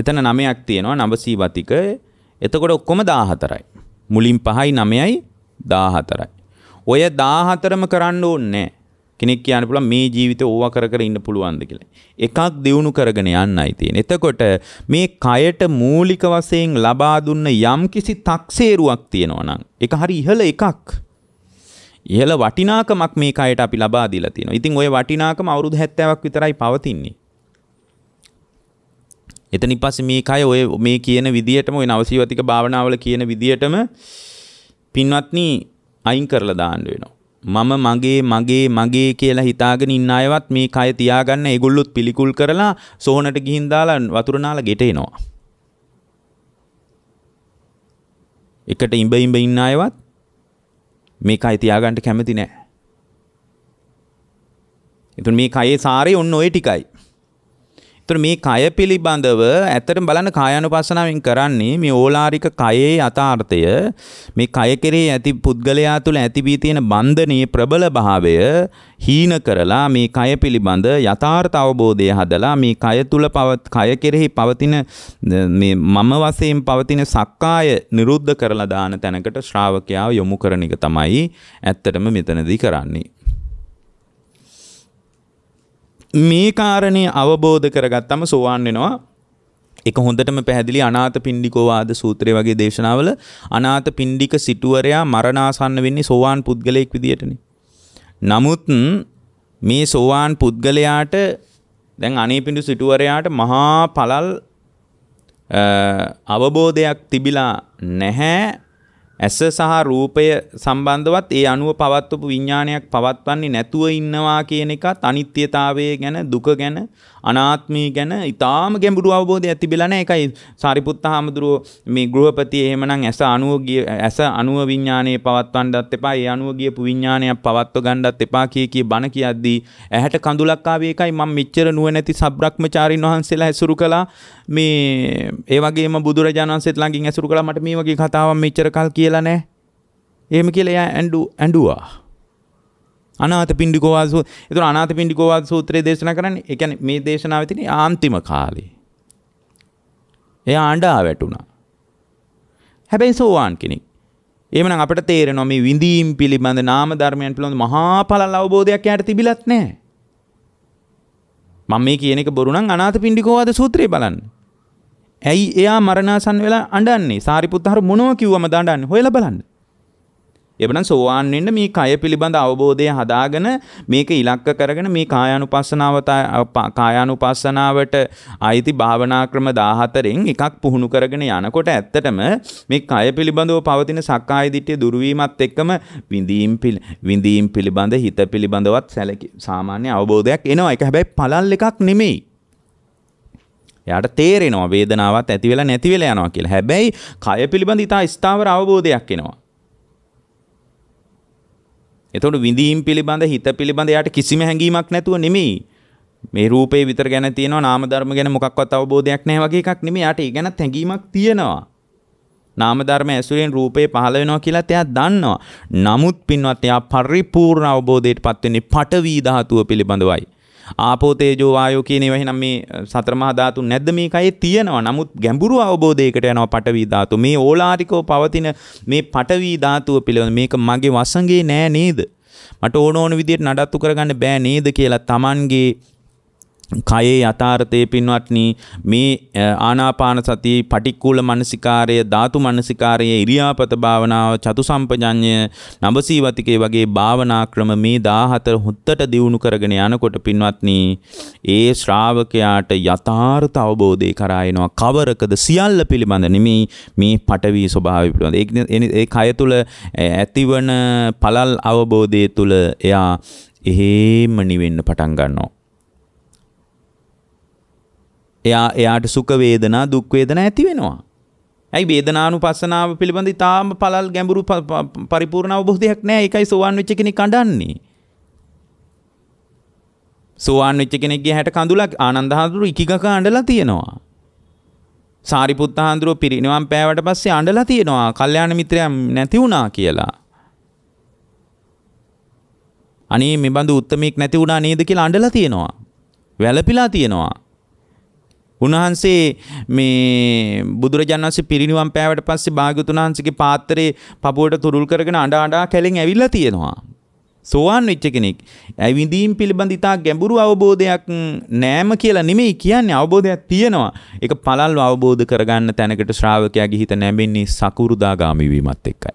එතන නමයක් තියෙනවා නවසී වතික. එතකොට ඔක්කොම 14යි. මුලින් 5යි 9යි 14යි. ඔය 14ම කරන්න ඕනේ නැහැ. කෙනෙක් කියන්න පුළුවන් මේ ජීවිතේ ඕවා කර කර ඉන්න පුළුවන්ද කියලා. එකක් දියුණු කරගෙන යන්නයි තියෙන්නේ. එතකොට මේ කයට මූලික වශයෙන් ලබා දුන්න යම්කිසි තක්සේරුවක් තියෙනවා නම් ඒක හරි ඉහළ එකක්. ඉහළ වටිනාකමක් මේ කයට අපි ලබා දීලා තියෙනවා. ඉතින් ওই වටිනාකම අවුරුදු 70ක් විතරයි පවතින්නේ. එතනින් පස්සේ මේ කය ඔය මේ කියන විදියටම ඔය නවසීවතික භාවනාවල කියන විදියටම පින්වත්නි අයින් කරලා දාන්න වෙනවා. මම මගේ මගේ මගේ කියලා හිතාගෙන ඉන්න අයවත් මේ කය තියාගන්න ඒගොල්ලොත් පිළිකුල් කරලා සෝනට ගිහින් දාලා වතුර නාලා ගෙට එනවා. එකට ඉඹ ඉඹ ඉන්න අයවත් මේ කය තියාගන්න කැමති නැහැ. එතකොට මේ කයේ සාරේ ඔන්න ඔය ටිකයි. තොර මේ කය පිළිබඳව ඇත්තටම බලන්න කායानुපස්සනාවෙන් කරන්නේ මේ ඕලාරික කයේ යථාර්ථය මේ කය කෙරේ ඇති පුද්ගලයා තුළ ඇති වී තියෙන බන්ධනයේ ප්‍රබල භාවය හීන කරලා මේ කය පිළිබඳ යථාර්ථ අවබෝධය හදලා මේ කය තුල පවත් කය කෙරෙහි පවතින මේ මම වශයෙන් පවතින සක්කාය නිරුද්ධ කරලා දාන තැනකට ශ්‍රාවකයා යොමු කරන එක තමයි ඇත්තටම මෙතනදී කරන්නේ මේ කාරණය අවබෝධ කරගත්තම සෝවාන් වෙනවා එක හොඳටම පැහැදිලි අනාත පින්ඩිකෝවාද සූත්‍රය වගේ දේශනාවල අනාත පින්ඩික සිටුවරයා මරණාසන්න වෙන්නේ සෝවාන් පුද්ගලයෙක් විදියටන. නමුත් මේ සෝවාන් පුද්ගලයාට දැන් අනේ පිඩු සිටුවරයාට මහා පලල් අවබෝධයක් තිබිලා නැහැ ඇස සහ රූපය සම්බන්ධවත් ඒ අනුව පවත්වපු විඥානයක් පවත්වන්නේ නැතුව ඉන්නවා කියන එකත් අනිත්‍යතාවය ගැන දුක ගැන අනාත්මී ගැන ඉතාම ගැඹුරු අවබෝධයක් තිබිලා නැහැ. ඒකයි සාරිපුත්ත හාමුදුරුවෝ මේ ගෘහපති එහෙමනම් ඇස අණුව ගිය ඇස අණුව විඥානයේ පවත්වන්නත් එපා. ඒ අණුව ගියපු විඥානයක් පවත්ව ගන්නත් එපා කී කී බණ කියද්දී ඇහැට කඳුලක් ආවේ එකයි මම මෙච්චර නුවණැති සබ්‍රක්‍මචාරින් වහන්සේලා ඇසුරු කළා. මේ ඒ වගේම බුදුරජාණන් වහන්සේත් ළඟින් ඇසුරු කළා මට මේ වගේ කතාවක් මෙච්චර කල් කියලා නැහැ. එහෙම කියලා එයා ඇඬු ඇඬුවා. අනාත පින්ඩිකෝවාද එතුර අනාත පින්ඩිකෝවාද සූත්‍රයේ දේශනා කරන්න එකැන මේ දේශනාව තින ආන්තිම කාලේ. එය ආණ්ඩා වැටුණා. හැබැයි සෝවාන් කෙනෙක්. එමන අපට තේර නොම විඳීම් පිළිබඳ නාම ධර්මයන් පිළොඳ මහා පලල් අවබෝධයක් යට තිබිලත් නෑ. මම මේ කියනෙක බොරුණන් අනාත පින්ඩිකෝවාද සූත්‍රය බලන්න. ඇයි එයා මරණාසන් වෙලා අඩන්නේ සාරිපුත්තහර මොනව කිව්වම දඩන්න හොයල බලන්න. එබනම් සෝවාන් වෙන්න මේ කය පිළිබඳ අවබෝධය හදාගෙන මේක ඉලක්ක කරගෙන මේ කායානුපස්සනාවත කායානුපස්සනාවට අයිති භාවනා ක්‍රම 14න් එකක් පුහුණු කරගෙන යනකොට ඇත්තටම මේ කය පිළිබඳව පවතින සක්කාය දිට්ඨිය දුරු වීමත් එක්කම විඳීම් පිළ විඳීම් පිළිබඳ හිත පිළිබඳවත් සැලකී සාමාන්‍ය අවබෝධයක් එනවා ඒක හැබැයි පළල් එකක් නෙමෙයි එයාට තේරෙනවා වේදනාවක් ඇති වෙලා නැති වෙලා යනවා කියලා. හැබැයි කය පිළිබඳ ඉතා ස්ථාවර අවබෝධයක් එනවා. එතකොට විඳීම් පිළිබඳ හිත පිළිබඳ යාට කිසිම හැඟීමක් නැතුව නෙමෙයි. මේ රූපේ විතර ගැන තියෙනවා නාම ධර්ම ගැන මොකක්වත් අවබෝධයක් නැහැ වගේ එකක් නෙමෙයි. යාට ඒ ගැනත් හැඟීමක් තියෙනවා. නාම ධර්ම ඇසුරෙන් රූපේ පහළ වෙනවා කියලා එයා දන්නවා. නමුත් පින්වත් එයා පරිපූර්ණ අවබෝධයටපත් වෙන්නේ පටවි ධාතුව පිළිබඳවයි. ආපෝ තේජෝ වායෝ කියන ඒවා එහෙනම් මේ සතර මහා ධාතු නැද්ද මේකයේ තියෙනවා. නමුත් ගැඹුරු අවබෝධයකට යනවා පටවි ධාතු. මේ ඕලාරිකව පවතින මේ පටවි ධාතුව පිළිබඳ මේක මගේ වසඟේ නෑ නේද? මට ඕන ඕන විදිහට නඩත්තු කරගන්න බෑ නේද කියලා Tamanගේ කයේ යථාර්ථයේ පින්වත්නි මේ ආනාපාන සති පටික්කුල මනසිකාරය ධාතු මනසිකාරය ඉරියාපත භාවනාව චතු සම්පජඤ්ඤය නබසීවතිකේ වගේ භාවනා ක්‍රම මේ 14 හොත්තට දියුණු කරගෙන යනකොට පින්වත්නි ඒ ශ්‍රාවකයාට යථාර්ථ අවබෝධය කරා එනවා කවරකද සියල්ල පිළිබඳ නෙමේ මේ පටවි ස්වභාවය පිළිබඳ ඒ කය තුල ඇතිවන පළල් අවබෝධය තුල එයා එහෙම නිවෙන්න පටන් ගන්නවා එයා එයාට සුඛ වේදනා දුක් වේදනා ඇති වෙනවා. ඇයි වේදනානුපස්සනාව පිළිබඳ ඉතාම පළල් ගැඹුරු පරිපූර්ණ අවබෝධයක් නැහැ. ඒකයි සෝවන් වෙච්ච කෙනෙක් අඬන්නේ. සෝවන් වෙච්ච කෙනෙක්ගේ හැට කඳුලක් ආනන්ද හඳුරු ඉකිගක අඬලා තියෙනවා. සාරිපුත්ත හඳුරු පිරිනිවන් පෑවට පස්සේ අඬලා තියෙනවා. කල්යාණ මිත්‍රයන් නැති වුණා කියලා. අනේ මේ බඳු උත්මීක් නැති වුණා නේද කියලා අඬලා තියෙනවා. වැළපිලා තියෙනවා. උන්වහන්සේ මේ බුදුරජාණන් වහන්සේ පිරිනිවන් පෑවට පස්සේ භාග්‍යවතුන් වහන්සේගේ පාත්‍රේ පපුවට තුරුල් කරගෙන අඬ අඬා කැලෙන් ඇවිල්ලා තියෙනවා. සෝවාන් වෙච්ච කෙනෙක්. ඇවිඳීම් පිළිබඳ ඉතා ගැඹුරු අවබෝධයක් නෑම කියලා නෙමෙයි කියන්නේ අවබෝධයක් තියෙනවා. ඒක පළල්ව අවබෝධ කරගන්න තැනකට ශ්‍රාවකයාගේ හිත නැඹෙන්නේ සකුරුදාගාමි වීමත් එක්කයි.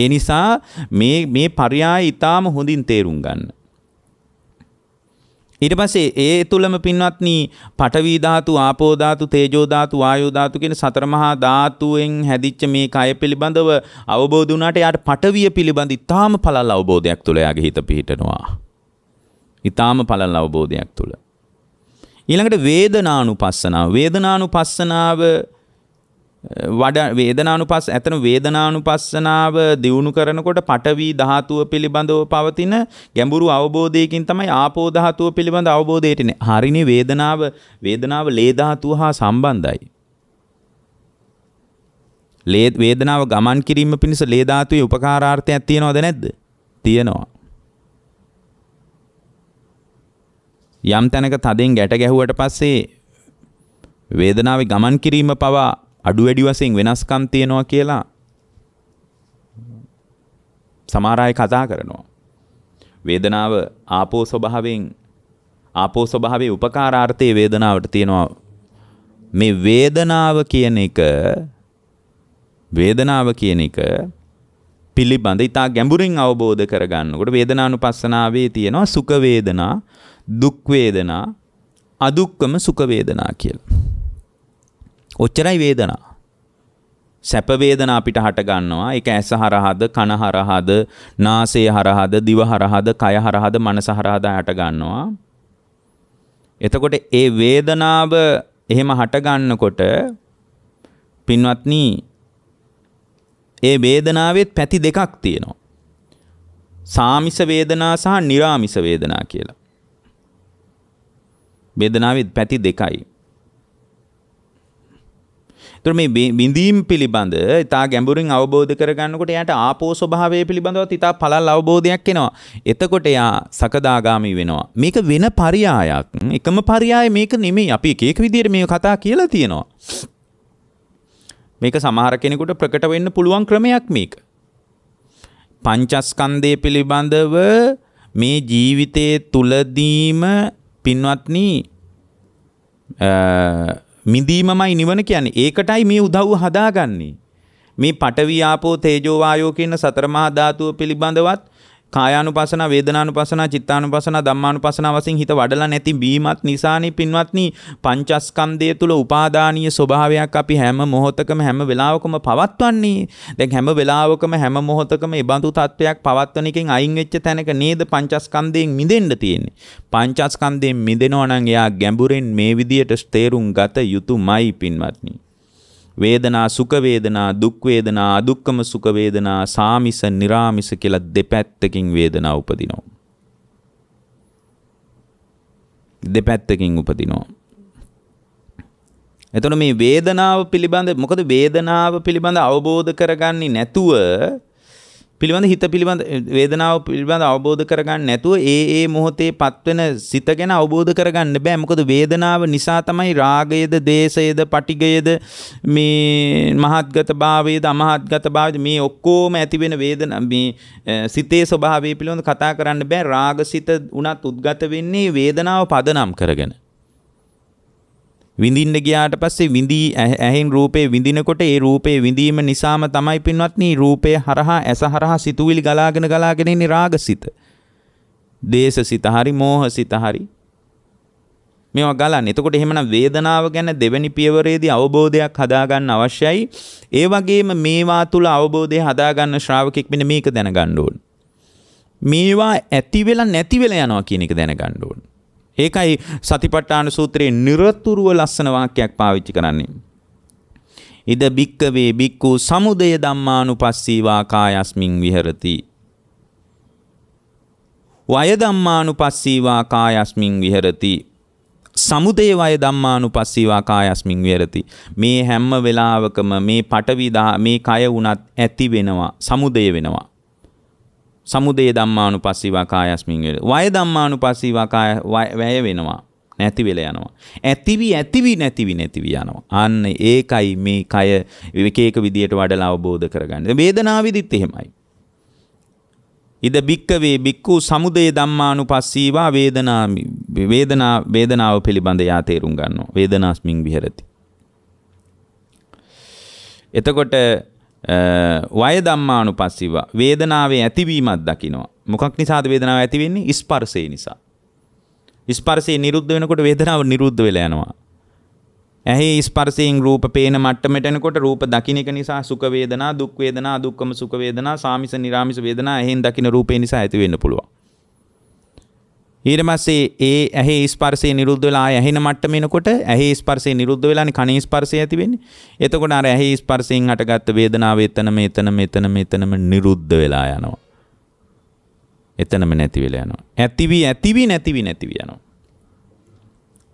ඒ නිසා මේ මේ පරයාය ඉතාම හොඳින් තේරුම් ගන්න. ඊට පස්සේ ඒ තුලම පින්වත්නි පඨවි ධාතු, ආපෝ ධාතු, තේජෝ ධාතු, වායෝ ධාතු කියන සතර මහා ධාතුෙන් හැදිච්ච මේ කය පිළිබඳව අවබෝධ වුණාට එයාට පඨවිය පිළිබඳ ඉතාම පළල් අවබෝධයක් තුල එයාගේ හිත පිහිටනවා. ඉතාම පළල් අවබෝධයක් තුල. ඊළඟට වේදනානුපස්සනාව. වේදනානුපස්සනාව වඩ වේදනානුපස් ඇතන වේදනානුපස්සනාව දියුණු කරනකොට පටවි ධාතුව පිළිබඳව පවතින ගැඹුරු අවබෝධයකින් තමයි ආපෝ ධාතුව පිළිබඳ අවබෝධයට එන්නේ. හරිනේ වේදනාව වේදනාව ලේ ධාතුව හා සම්බන්ධයි. ලේ වේදනාව ගමන් කිරීම පිණිස ලේ ධාතුවේ උපකාරාර්ථයක් තියනවද නැද්ද? තියෙනවා. යම් තැනක තදින් ගැට ගැහුවට පස්සේ වේදනාවේ ගමන් කිරීම පවා අඩු වැඩි වශයෙන් වෙනස්කම් තියෙනවා කියලා සමහර අය කතා කරනවා. වේදනාව ආපෝ ස්වභාවයෙන් ආපෝ ස්වභාවයේ උපකාරාර්ථයේ වේදනාවට තියෙනවා මේ වේදනාව කියන එක වේදනාව කියන එක පිළිබඳ ඉතා ගැඹුරින් අවබෝධ කරගන්නකොට වේදනානුපස්සනාවේ තියෙනවා සුඛ වේදනා දුක් වේදනා අදුක්කම සුඛ වේදනා කියලා. ඔච්චරයි වේදනා. සැප වේදනා අපිට හට ගන්නවා. ඒක ඇස හරහාද, කන හරහාද, නාසය හරහාද, දිව හරහාද, කය හරහාද, මනස හරහාද හට ගන්නවා. එතකොට ඒ වේදනාව එහෙම හට ගන්නකොට පින්වත්නි ඒ වේදනාවෙත් පැති දෙකක් තියෙනවා. සාමිස වේදනා සහ निराමිස වේදනා කියලා. වේදනාවෙත් පැති දෙකයි. තුර මේ බිඳීම් පිළිබඳ ඉතා ගැඹුරින් අවබෝධ කරගන්නකොට එයට ආපෝ ස්වභාවය පිළිබඳව ඉතා පළල් අවබෝධයක් එනවා. එතකොට එයා සකදාගාමී වෙනවා. මේක වෙන පරියායක්. එකම පරියාය මේක නෙමෙයි. අපි එක එක විදිහට මේ කතා කියලා තියෙනවා. මේක සමහර කෙනෙකුට ප්‍රකට වෙන්න පුළුවන් ක්‍රමයක් මේක. පංචස්කන්ධය පිළිබඳව මේ ජීවිතයේ තුලදීම පින්වත්නි මිදීමමයි නිවන කියන්නේ. ඒකටයි මේ උදව්ව හදාගන්නේ. මේ පටවි ආපෝ තේජෝ වායෝ කියන සතර මහා ධාතුව පිළිබඳවත් කායානුපසන වේදනානුපසන චිත්තානුපසන ධම්මානුපසන වශයෙන් හිත වඩලා නැති බීමත් නිසානි පින්වත්නි පංචස්කන්ධය තුල උපාදානීය ස්වභාවයක් අපි හැම මොහොතකම හැම වෙලාවකම පවත්වන්නේ දැන් හැම වෙලාවකම හැම මොහොතකම ඒ බඳු තත්වයක් පවත්වන එකෙන් අයින් වෙච්ච තැනක නේද පංචස්කන්ධයෙන් මිදෙන්න තියෙන්නේ පංචස්කන්ධයෙන් මිදෙනවා නම් එයා ගැඹුරෙන් මේ විදියට තේරුම් ගත යුතුමයි පින්වත්නි වේදනා සුඛ වේදනා දුක් වේදනා අදුක්කම සුඛ වේදනා සාමිස निराමිස කියලා දෙපැත්තකින් වේදනා උපදිනවා දෙපැත්තකින් උපදිනවා එතකොට මේ වේදනාව පිළිබඳ මොකද වේදනාව පිළිබඳ අවබෝධ කරගන්නේ නැතුව පිළිබඳ හිත පිළිබඳ වේදනාව පිළිබඳ අවබෝධ කරගන්න නැතුව ඒ ඒ මොහොතේ පත්වෙන සිත ගැන අවබෝධ කරගන්න බෑ මොකද වේදනාව නිසා තමයි රාගයේද දේශයේද පටිගයේද මේ මහත්ගත භාවයේද අමහත්ගත භාවයේද මේ ඔක්කොම ඇති වෙන වේදනා මේ සිතේ ස්වභාවය පිළිබඳ කතා කරන්න බෑ රාගසිත උනත් උද්ගත වෙන්නේ වේදනාව පදනම් කරගෙන විඳින්න ගියාට පස්සේ විඳී ඇහෙන් රූපේ විඳිනකොට ඒ රූපේ විඳීම නිසාම තමයි පින්වත්නි රූපය හරහා ඇස හරහා සිතුවිලි ගලාගෙන ගලාගෙන ඉන්නේ රාගසිත. දේශසිත හරි මෝහසිත හරි මේවා ගලන්න. එතකොට එහෙමනම් වේදනාව ගැන දෙවැනි පියවරේදී අවබෝධයක් හදාගන්න අවශ්‍යයි. ඒ වගේම මේවා තුල අවබෝධය හදාගන්න ශ්‍රාවකෙක් මෙන්න මේක දැනගන්න ඕන. මේවා ඇති වෙලා නැති වෙලා යනවා කියන එක දැනගන්න ඕන. ඒකයි සතිපට්ඨාන සූත්‍රයේ নিরතුරුව ලස්සන වාක්‍යයක් පාවිච්චි කරන්නේ. ඉද බික්කවේ බික්කු සමුදය ධම්මානුපස්සීවා කායස්මින් විහෙරති. වය ධම්මානුපස්සීවා කායස්මින් විහෙරති. සමුදේ වය ධම්මානුපස්සීවා කායස්මින් විහෙරති. මේ හැම වෙලාවකම මේ පටවිදා මේ කය වුණත් ඇති වෙනවා, සමුදේ වෙනවා. සමුදේ ධම්මානු පස්සීවා කායස්මින් වෙල. වය ධම්මානු පස්සීවා කාය වැය වෙනවා. නැති වෙලා යනවා. ඇතිවි ඇතිවි නැතිවි නැතිවි යනවා. අන්න ඒකයි මේ කය එක එක විදියට වඩලා අවබෝධ කරගන්න. වේදනාව විදිත් එහෙමයි. ඉද බික්කවේ බික්කූ සමුදේ ධම්මානු පස්සීවා වේදනා වේදනා වේදනාව පිළිබඳ යා තේරුම් ගන්නවා. වේදනාස්මින් විහෙරති. එතකොට වය ධම්මානු පස්සීව වේදනාවේ ඇතිවීමත් දකිනවා. මොකක් නිසාද වේදනාව ඇති වෙන්නේ? ස්පර්ශය නිසා. ස්පර්ශය නිරුද්ධ වෙනකොට වේදනාව නිරුද්ධ වෙලා යනවා. ඇහි ස්පර්ශයෙන් රූප පේන මට්ටමට එනකොට රූප දකින්න එක නිසා සුඛ වේදනා, දුක් වේදනා, දුක්ඛම සුඛ වේදනා, සාමිස නිරාමිස වේදනා ඇහෙන් දකින්න රූපේ නිසා ඇති වෙන්න පුළුවන්. ඊට පස්සේ ඒ ඇහි ස්පර්ශය නිරුද්ධ වෙලා ආය ඇහෙන මට්ටම එනකොට ඇහි ස්පර්ශය නිරුද්ධ වෙලානේ කණ ස්පර්ශය ඇති වෙන්නේ. එතකොට අර ඇහි ස්පර්ශයෙන් හටගත්ත වේදනාව එතන මෙතන මෙතන මෙතනම නිරුද්ධ වෙලා යනවා. එතනම නැති වෙලා යනවා. ඇතිවි ඇතිවි නැතිවි නැතිවි යනවා.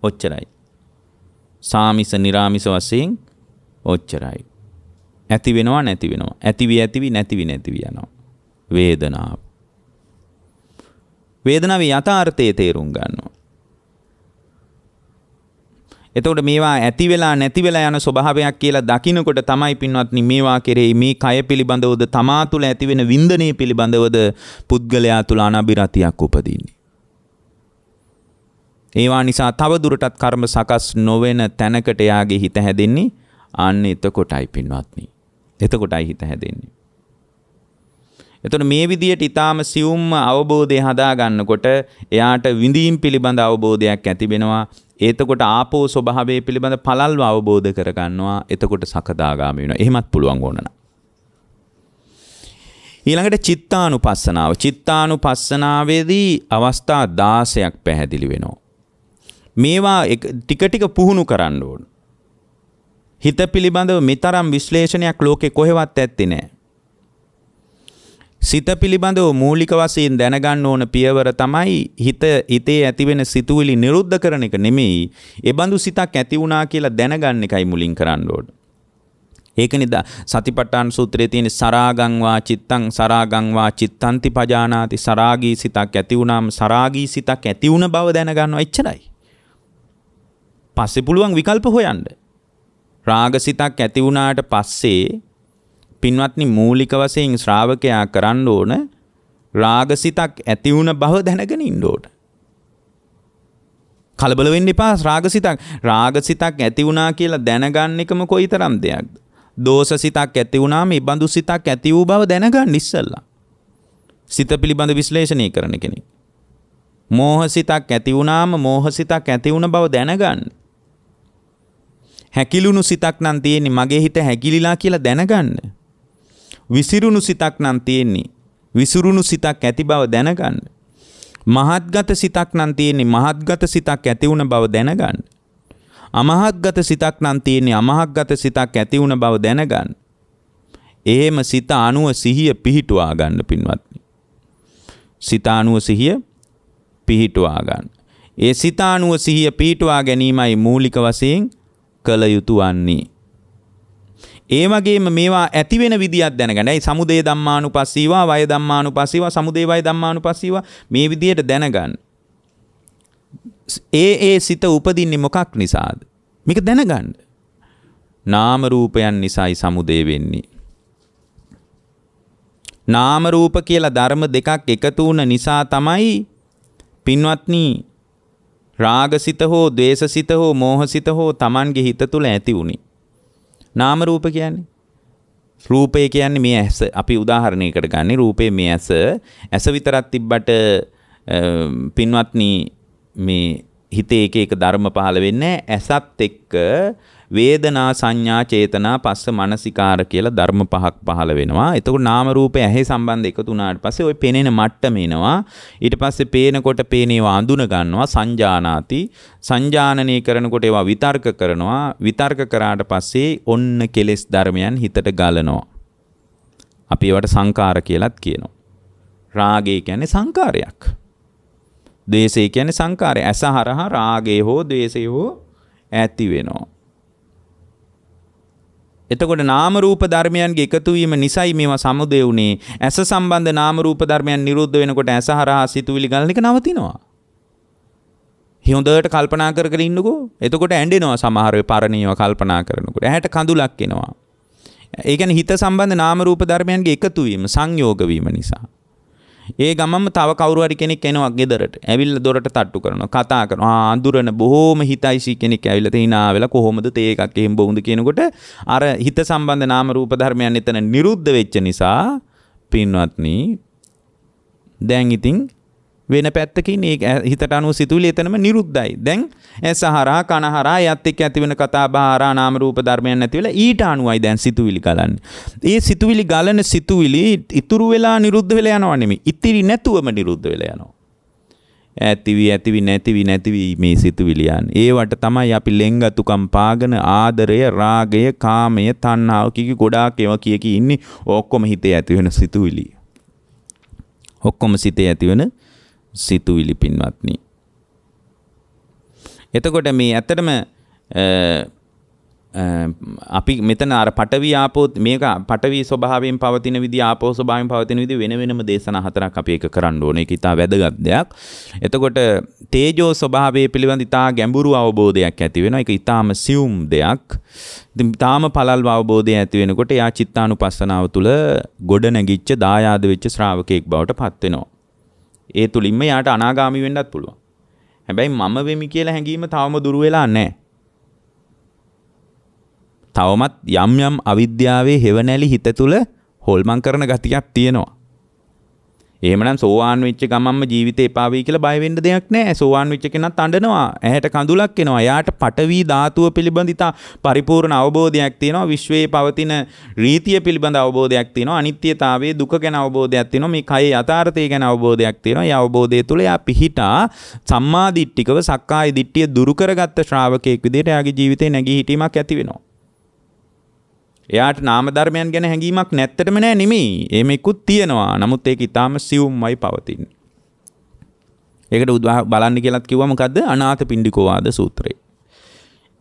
ඔච්චරයි. සාමිස නිරාමිස වශයෙන් ඔච්චරයි. ඇති වෙනවා නැති වෙනවා. ඇතිවි ඇතිවි නැතිවි නැතිවි යනවා. වේදනාව වේදනාවේ යථාර්ථය තේරුම් ගන්නවා. එතකොට මේවා ඇති වෙලා නැති වෙලා යන ස්වභාවයක් කියලා දකිනකොට තමයි පින්වත්නි මේවා කෙරෙහි මේ කය පිළිබඳවද තමා තුළ ඇති වෙන වින්දනයේ පිළිබඳවද පුද්ගලයා තුළ අනබිරතියක් උපදින්නේ. ඒවා නිසා තව දුරටත් කර්ම සකස් නොවන තැනකට යාගේ හිත හැදෙන්නේ අන්න එතකොටයි පින්වත්නි. එතකොටයි හිත හැදෙන්නේ. එතකොට මේ විදියට ඊටාම සියුම්ම අවබෝධය හදා ගන්නකොට එයාට විඳීම් පිළිබඳ අවබෝධයක් ඇති වෙනවා. එතකොට ආපෝ ස්වභාවය පිළිබඳ පළල්ව අවබෝධ කර ගන්නවා. එතකොට සකදාගාමී වෙනවා. එහෙමත් පුළුවන් ඕනනම්. ඊළඟට චිත්තානුපස්සනාව. චිත්තානුපස්සනාවේදී අවස්ථා 16ක් පැහැදිලි වෙනවා. මේවා ටික ටික පුහුණු කරන්න ඕන. හිත පිළිබඳව මෙතරම් විශ්ලේෂණයක් ලෝකේ කොහෙවත් ඇත්තේ නැහැ. සිත පිළිබඳව මූලික වශයෙන් දැනගන්න ඕන පියවර තමයි හිත හිතේ ඇතිවෙන සිතුවිලි නිරුද්ධ කරන එක නෙමෙයි. ඒ බඳු සිතක් ඇති වුණා කියලා දැනගන්න එකයි මුලින් කරන්න ඕන. ඒකනිද සතිපට්ඨාන සූත්‍රයේ තියෙන සරාගං වා චිත්තං සරාගං වා චිත්තන්ති පජානාති සරාගී සිතක් ඇති වුණාම සරාගී සිතක් ඇති වුණ බව දැනගන්නවා එච්චරයි. පස්සේ පුළුවන් විකල්ප හොයන්න. රාග සිතක් ඇති වුණාට පස්සේ පින්වත්නි මූලික වශයෙන් ශ්‍රාවකයා කරන්න ඕන රාගසිතක් ඇති වුණ බව දැනගෙන ඉන්න ඕන. කලබල වෙන්න එපා රාගසිතක් රාගසිතක් ඇති වුණා කියලා දැනගන්න එකම කොයිතරම් දෙයක්ද? දෝෂසිතක් ඇති වුණාම මේ බඳු සිතක් ඇති වූ බව දැනගන්න ඉස්සෙල්ලා. සිත පිළිබඳ විශ්ලේෂණය කරන කෙනෙක්. මෝහසිතක් ඇති වුණාම මෝහසිතක් ඇති වුණ බව දැනගන්න. හැකිලුණු සිතක් නම් තියෙන්නේ මගේ හිත හැකිලිලා කියලා දැනගන්න. විසිරුණු සිතක් නම් තියෙන්නේ. විසිරුණු සිතක් ඇති බව දැනගන්න. මහත්ගත සිතක් නම් තියෙන්නේ මහත්ගත සිතක් ඇති වුණ බව දැනගන්න. අමහත්ගත සිතක් නම් තියෙන්නේ අමහත්ගත සිතක් ඇති වුණ බව දැනගන්න. එහෙම සිත අනුව සිහිය පිහිටුවා ගන්න පින්වත්නි. සිත අනුව සිහිය පිහිටුවා ගන්න. ඒ සිත අනුව සිහිය පිහිටුවා ගැනීමයි මූලික වශයෙන් කළ යුතු වන්නේ. ඒ වගේම මේවා ඇති වෙන විදියක් දැනගන්න. ඒ සමුදේ ධම්මානුපස්සීවා, වය ධම්මානුපස්සීවා, සමුදේ වය ධම්මානුපස්සීවා මේ විදියට දැනගන්න. ඒ ඒ සිත උපදින්නේ මොකක් නිසාද? මේක දැනගන්න. නාම රූපයන් නිසායි සමුදේ වෙන්නේ. නාම රූප කියලා ධර්ම දෙකක් එකතු වුණ නිසා තමයි පින්වත්නි රාගසිත හෝ ද්වේෂසිත හෝ මෝහසිත හෝ Tamange හිත තුල ඇති වුනේ. නාම රූප කියන්නේ. රූපය කියන්නේ මේ ඇස අපි උදාහරණයකට ගන්න රූපේ මේ ඇස ඇස විතරක් තිබ්බට පින්වත්නි මේ හිතේ එක එක ධර්ම පහළ වෙන්නේ ඇසත් එක්ක වේදනා සංඥා චේතනා පස්ස මානසිකාර කියලා ධර්ම පහක් පහළ වෙනවා. එතකොට නාම රූපය ඇහි සම්බන්ධ එකතු වුණාට පස්සේ ওই පෙනෙන මට්ටම එනවා. ඊට පස්සේ පේනකොට පේනේවා අඳුන ගන්නවා සංජානාති. සංජානනය කරනකොට ඒවා විතර්ක කරනවා. විතර්ක කරාට පස්සේ ඔන්න කෙලෙස් ධර්මයන් හිතට ගලනවා. අපි ඒවට සංකාර කියලාත් කියනවා. රාගය කියන්නේ සංකාරයක්. දේශය කියන්නේ සංකාරය. ඇස හරහා රාගය හෝ ද්වේෂය හෝ ඇති වෙනවා. එතකොට නාම රූප ධර්මයන්ගේ එකතු වීම නිසයි මේවා සමුදේ උනේ. ඇස සම්බන්ධ නාම රූප ධර්මයන් නිරුද්ධ වෙනකොට ඇස හරහා සිතුවිලි ගලන එක නවතිනවා. හොඳට කල්පනා කර කර ඉන්නකෝ. එතකොට ඇඬෙනවා සමහර වෙලාවට පරණියව කල්පනා කරනකොට. ඇහැට කඳුලක් එනවා. ඒ කියන්නේ හිත සම්බන්ධ නාම රූප ධර්මයන්ගේ එකතු වීම සංයෝග වීම නිසා. ඒ ගමම තව කවරුවරි කෙනෙක් එනවා ගෙදරට ඇවිල්ල දොරට තට්ටු කරන කතා කරන අඳුරන බොහෝම හිතයිසි කෙනෙක් ඇවිල්ල තිනා වෙලා කොහොමද තේ එකක් එහෙම බොඳ කියනකොට අර හිත සම්බන්ධ නාම රූප ධර්මයන් එතන නිරුද්ධ වෙච්ච නිසා පින්වත්නි දැන් ඉතින් වෙන පැත්තකින් ඒ හිතට අනුව සිතුවිලි එතනම නිරුද්ධයි. දැන් සහරා කනහරා යත් එක්ක ඇති වෙන කතා බහරා නාම රූප ධර්මයන් නැති වෙලා ඊට අනුවයි දැන් සිතුවිලි ගලන්නේ. ඒ සිතුවිලි ගලන සිතුවිලි ඉතුරු වෙලා නිරුද්ධ වෙලා යනව නෙමෙයි. ඉතිරි නැතුවම නිරුද්ධ වෙලා යනවා. ඇතිවි ඇතිවි නැතිවි නැතිවි මේ සිතුවිලියන්. ඒවට තමයි අපි ලෙංගතුකම් පාගන ආදරය, රාගය, කාමය, තණ්හාව කිකි ගොඩාක් ඒවා කිය කී ඉන්නේ. ඔක්කොම හිතේ ඇති වෙන සිතුවිලි. ඔක්කොම සිතේ ඇති වෙන සිතුවිලි පින්වත්නි. එතකොට මේ ඇත්තටම අපි මෙතන අර පටවි ආපෝ මේක පටවි ස්වභාවයෙන් පවතින විදිහ ආපෝ ස්වභාවයෙන් පවතින විදිහ වෙන වෙනම දේශනා හතරක් අපි එක කරන්න ඕනේ. ඒක ඉතා වැදගත් දෙයක්. එතකොට තේජෝ ස්වභාවය පිළිබඳ ඉතා ගැඹුරු අවබෝධයක් ඇති වෙනවා. ඒක ඉතාම සියුම් දෙයක්. ඉතින් තාම පළල් අවබෝධය ඇති වෙනකොට යා චිත්තානුපස්සනාව තුළ ගොඩ නැගිච්ච දායාද වෙච්ච ශ්‍රාවකයෙක් බවට පත් වෙනවා. ඒ තුලින්ම යාට අනාගාමි වෙන්නත් පුළුවන්. හැබැයි මම වෙමි කියලා හැඟීම තවම දුර වෙලා නැහැ. තවමත් යම් යම් අවිද්‍යාවේ හෙවණැලි හිත තුල හොල්මන් කරන ගතියක් තියෙනවා. එහෙමනම් සෝවාන් වෙච්ච ගමන්ම ජීවිතේ එපා වෙයි කියලා බය වෙන්න දෙයක් නැහැ. සෝවාන් වෙච්ච කෙනත් අඬනවා. ඇහැට කඳුලක් එනවා. යාට පටවි ධාතුව පිළිබඳ ඉතා පරිපූර්ණ අවබෝධයක් තියෙනවා. විශ්වයේ පවතින රීතිය පිළිබඳ අවබෝධයක් තියෙනවා. අනිත්‍යතාවයේ දුක ගැන අවබෝධයක් තියෙනවා. මේ කයේ යථාර්ථය ගැන අවබෝධයක් තියෙනවා. ඒ අවබෝධය තුළ යා පිහිටා සම්මා දිට්ඨිකව සක්කාය දිට්ඨිය දුරු කරගත්ත ශ්‍රාවකයෙක් විදිහට එයාගේ ජීවිතේ නැගී හිටීමක් ඇති වෙනවා. එයාට නාමධර්මයන් ගැන හැඟීමක් නැත්තටම නෑ නෙමෙයි. ඒමෙකුත් තියෙනවා. නමුත් ඒක ඊටාම සියුම්මයි පවතින්නේ. ඒකට උදා බලන්න කියලත් කිව්ව මොකද්ද? අනාථ පිණ්ඩිකෝවාද සූත්‍රය.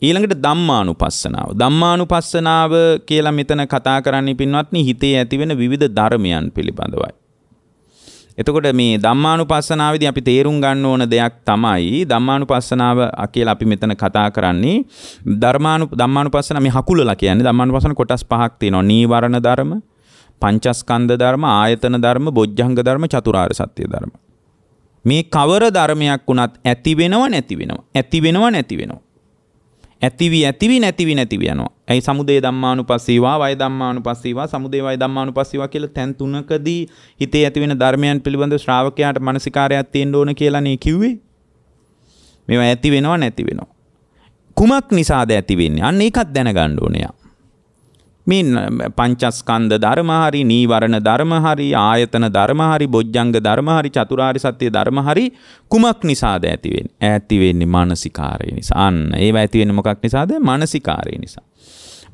ඊළඟට ධම්මානුපස්සනාව. ධම්මානුපස්සනාව කියලා මෙතන කතා කරන්නේ පින්වත්නි හිතේ ඇතිවෙන විවිධ ධර්මයන් පිළිබඳවයි. එතකොට මේ ධම්මානුපස්සනාවේදී අපි තේරුම් ගන්න ඕන දෙයක් තමයි ධම්මානුපස්සනාව කියලා අපි මෙතන කතා කරන්නේ ධර්මානු ධම්මානුපස්සන මේ හකුලලා කියන්නේ ධම්මානුපස්සන කොටස් පහක් තියෙනවා නීවරණ ධර්ම පංචස්කන්ධ ධර්ම ආයතන ධර්ම බොජ්ජංග ධර්ම චතුරාර්ය සත්‍ය ධර්ම මේ කවර ධර්මයක් වුණත් ඇති වෙනව නැති වෙනව ඇති වෙනව නැති වෙනව ඇතිවි ඇතිවි නැතිවි නැතිවි යනවා. ඇයි සමුදේ ධම්මානුපස්සීවා වය ධම්මානුපස්සීවා සමුදේ වය ධම්මානුපස්සීවා කියලා තැන් තුනකදී හිතේ ඇතිවෙන ධර්මයන් පිළිබඳ ශ්‍රාවකයාට මානසිකාරයක් තියෙන්න ඕන කියලානේ කිව්වේ. මේවා ඇති වෙනවා නැති වෙනවා. කුමක් නිසාද ඇති වෙන්නේ? අන්න ඒකත් දැනගන්න ඕනේ. මේ පංචස්කන්ධ ධර්ම හරි නීවරණ ධර්ම හරි ආයතන ධර්ම හරි බොජ්ජංග ධර්ම හරි චතුරාර්ය සත්‍ය ධර්ම හරි කුමක් නිසාද ඇති වෙන්නේ ඇති වෙන්නේ මානසිකාරය නිසා අන්න ඒව ඇති වෙන්නේ මොකක් නිසාද මානසිකාරය නිසා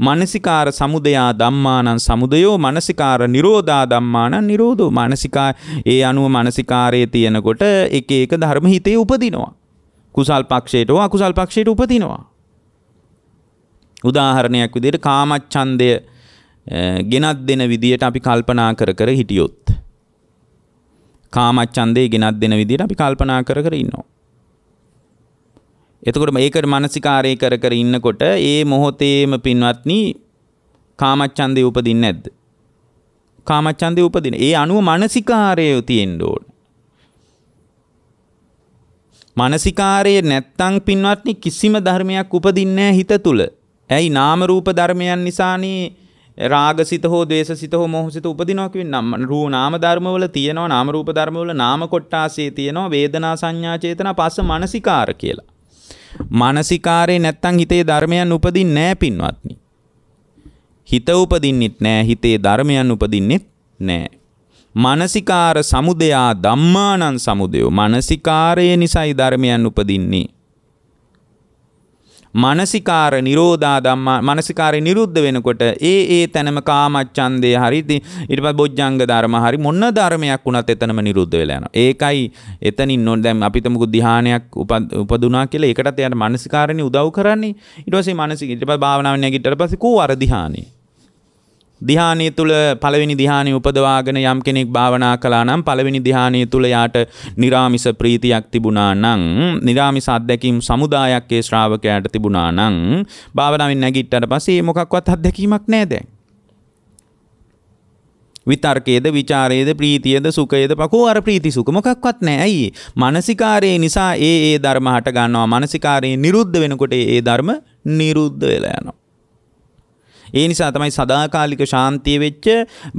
මනසිකාර සමුදයා ධම්මානං සමුදයෝ මනසිකාර නිරෝධා ධම්මානං නිරෝධෝ මනසිකා ඒ අනුව මනසිකාරයේ තියෙනකොට එක එක ධර්ම හිතේ උපදිනවා කුසල් පක්ෂයට හෝ අකුසල් පක්ෂයට උපදිනවා උදාහරණයක් විදිහට කාමච්ඡන්දය ගෙනත් දෙන විදිහට අපි කල්පනා කර කර හිටියොත් කාමච්ඡන්දේ ගෙනත් දෙන විදිහට අපි කල්පනා කර කර ඉන්නවා. එතකොට මේකට මානසිකාරය කර කර ඉන්නකොට ඒ මොහොතේම පින්වත්නි කාමච්ඡන්දේ උපදින්නේ නැද්ද? කාමච්ඡන්දේ උපදින. ඒ අනුව මානසිකාරය තියෙන්න ඕන. මානසිකාරයේ නැත්තම් පින්වත්නි කිසිම ධර්මයක් උපදින්නේ නැහැ හිත තුල. ඇයි නාම රූප ධර්මයන් නිසානේ රාගසිත හෝ දේශසිත හෝ මොහසිත උපදිනවා කියන්නේ නම් රූ නාම ධර්මවල තියෙනවා නාම රූප ධර්මවල නාම කොටාසේ තියෙනවා වේදනා සංඥා චේතනා පස්ස මානසිකාර කියලා. මානසිකාරේ නැත්තම් හිතේ ධර්මයන් උපදින්නේ නැහැ පින්වත්නි. හිත උපදින්නෙත් නැහැ හිතේ ධර්මයන් උපදින්නෙත් නැහැ. මානසිකාර සමුදයා ධම්මානං සමුදයෝ මානසිකාරයේ නිසයි ධර්මයන් උපදින්නේ. මානසිකාර නිරෝධා ධම්මා මානසිකාරය නිරුද්ධ වෙනකොට ඒ ඒ තැනම කාමච්ඡන්දය හරි ඊට පස්සේ බොජ්ජංග ධර්ම හරි මොන ධර්මයක් වුණත් එතනම නිරුද්ධ වෙලා යනවා. ඒකයි එතනින් නෝ දැන් අපිට මොකද ධ්‍යානයක් උපදුනා කියලා ඒකටත් එයාට මානසිකාරණි උදව් කරන්නේ. ඊට පස්සේ මානසික ඊට පස්සේ භාවනාවෙන් නැගිටලා පස්සේ කෝ අර ධ්‍යානේ. දිහානය තුළ පළවෙනි දිහානය උපදවාගෙන යම් කෙනෙක් භාවනා කලා නම් පළවෙනි දිහානය තුළ යාට නිරාමිස ප්‍රීතියක් තිබුණා නං නිරාමිස අත්දැකීම් සමුදායක්කේ ශ්‍රාවකයට තිබුණා නං භාවනාවෙන් නැගිට්ට පසේ මොකක්වත් අත්දැකීමක් නෑදැ. විතර්කයේද ਵਿਚාරයේද ප්‍රීතියද සුඛයේද පකෝ අර ප්‍රීති සුඛ මොකක්වත් නැහැයි. මානසිකාරයේ නිසා ඒ ඒ ධර්ම හට ගන්නවා. මානසිකාරයේ නිරුද්ධ වෙනකොට ඒ ධර්ම නිරුද්ධ වෙලා යනවා. ඒ නිසා තමයි සදාකාලික ශාන්තිය වෙච්ච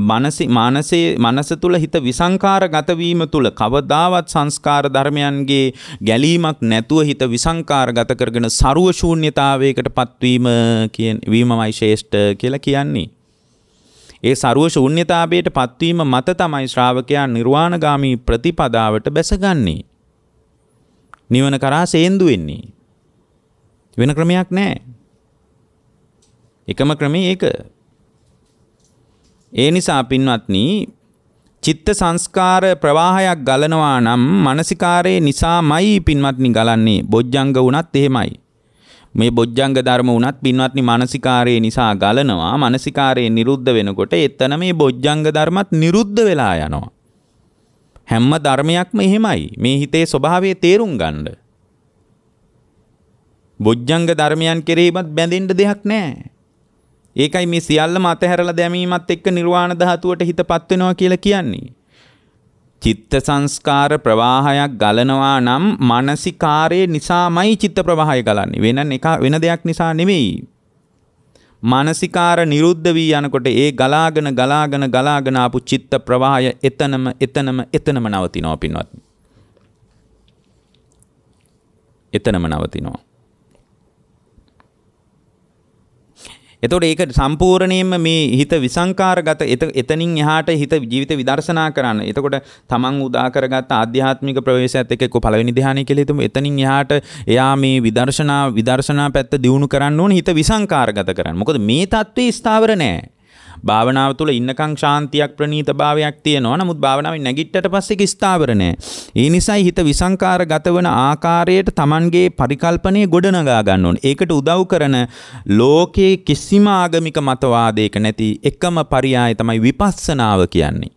මනසේ මනස තුළ හිත විසංකාරගත වීම තුළ කවදාවත් සංස්කාර ධර්මයන්ගේ ගැලීමක් නැතුව හිත විසංකාරගත කරගෙන ਸਰුව ශූන්‍යතාවයකට පත්වීම කියන වීමමයි ශ්‍රේෂ්ඨ කියලා කියන්නේ. ඒ ਸਰුව ශූන්‍යතාවයට පත්වීම මත තමයි ශ්‍රාවකයා නිර්වාණගාමී ප්‍රතිපදාවට බැසගන්නේ. නිවන කරා සේන්දු වෙන්නේ. වෙන ක්‍රමයක් නැහැ. එකම ක්‍රමේ ඒක. ඒ නිසා පින්වත්නි චිත්ත සංස්කාර ප්‍රවාහයක් ගලනවා නම් මානසිකාරයේ නිසාමයි පින්වත්නි ගලන්නේ බොජ්ජංග වුණත් එහෙමයි මේ බොජ්ජංග ධර්ම වුණත් පින්වත්නි මානසිකාරයේ නිසා ගලනවා මානසිකාරයේ නිරුද්ධ වෙනකොට එතන මේ බොජ්ජංග ධර්මත් නිරුද්ධ වෙලා යනවා හැම ධර්මයක්ම එහෙමයි මේ හිතේ ස්වභාවය තේරුම් ගන්න බොජ්ජංග ධර්මයන් කෙරෙහිවත් බැඳෙන්න දෙයක් නැහැ ඒකයි මේ සියල්ලම අතහැරලා දැමීමත් එක්ක නිර්වාණ ධාතුවට හිතපත් වෙනවා කියලා කියන්නේ. චිත්ත සංස්කාර ප්‍රවාහයක් ගලනවා නම් මානසිකාරයේ නිසාමයි චිත්ත ප්‍රවාහය ගලන්නේ. වෙන එක වෙන දෙයක් නිසා නෙමෙයි. මානසිකාර නිරුද්ධ වී යනකොට ඒ ගලාගෙන ගලාගෙන ගලාගෙන ආපු චිත්ත ප්‍රවාහය එතනම එතනම එතනම නවතිනවා පින්වත්. එතනම නවතිනවා. එතකොට ඒක සම්පූර්ණයෙන්ම මේ හිත විසංකාරගත එතනින් එහාට හිත ජීවිත විදර්ශනා කරන්න. එතකොට තමන් උදා කරගත්ත ආධ්‍යාත්මික ප්‍රවේශයත් එක්ක එක්ක පළවෙනි ධ්‍යානය කියලා හිතමු. එතනින් එහාට එයා මේ විදර්ශනා විදර්ශනා පැත්ත දියුණු කරන්න ඕන හිත විසංකාරගත කරන්න. මොකද මේ தત્ත්වේ ස්ථාවර නෑ. භාවනාව තුළ ඉන්නකං ශාන්තියක් ප්‍රනීත භාවයක් තියෙනවා නමුත් භාවනාව නැගිට්ටට පස්සෙක ස්ථාවරණය. ඒ නිසයි හිත විසංකාර ගතවන ආකාරයට තමන්ගේ පරිකල්පනය ගොඩනගා ගන්න ඕන. ඒකට උදව් කරන ලෝකයේ කිසිම ආගමික මතවාදයක නැති එකම පරියාය තමයි විපස්සනාව කියන්නේ.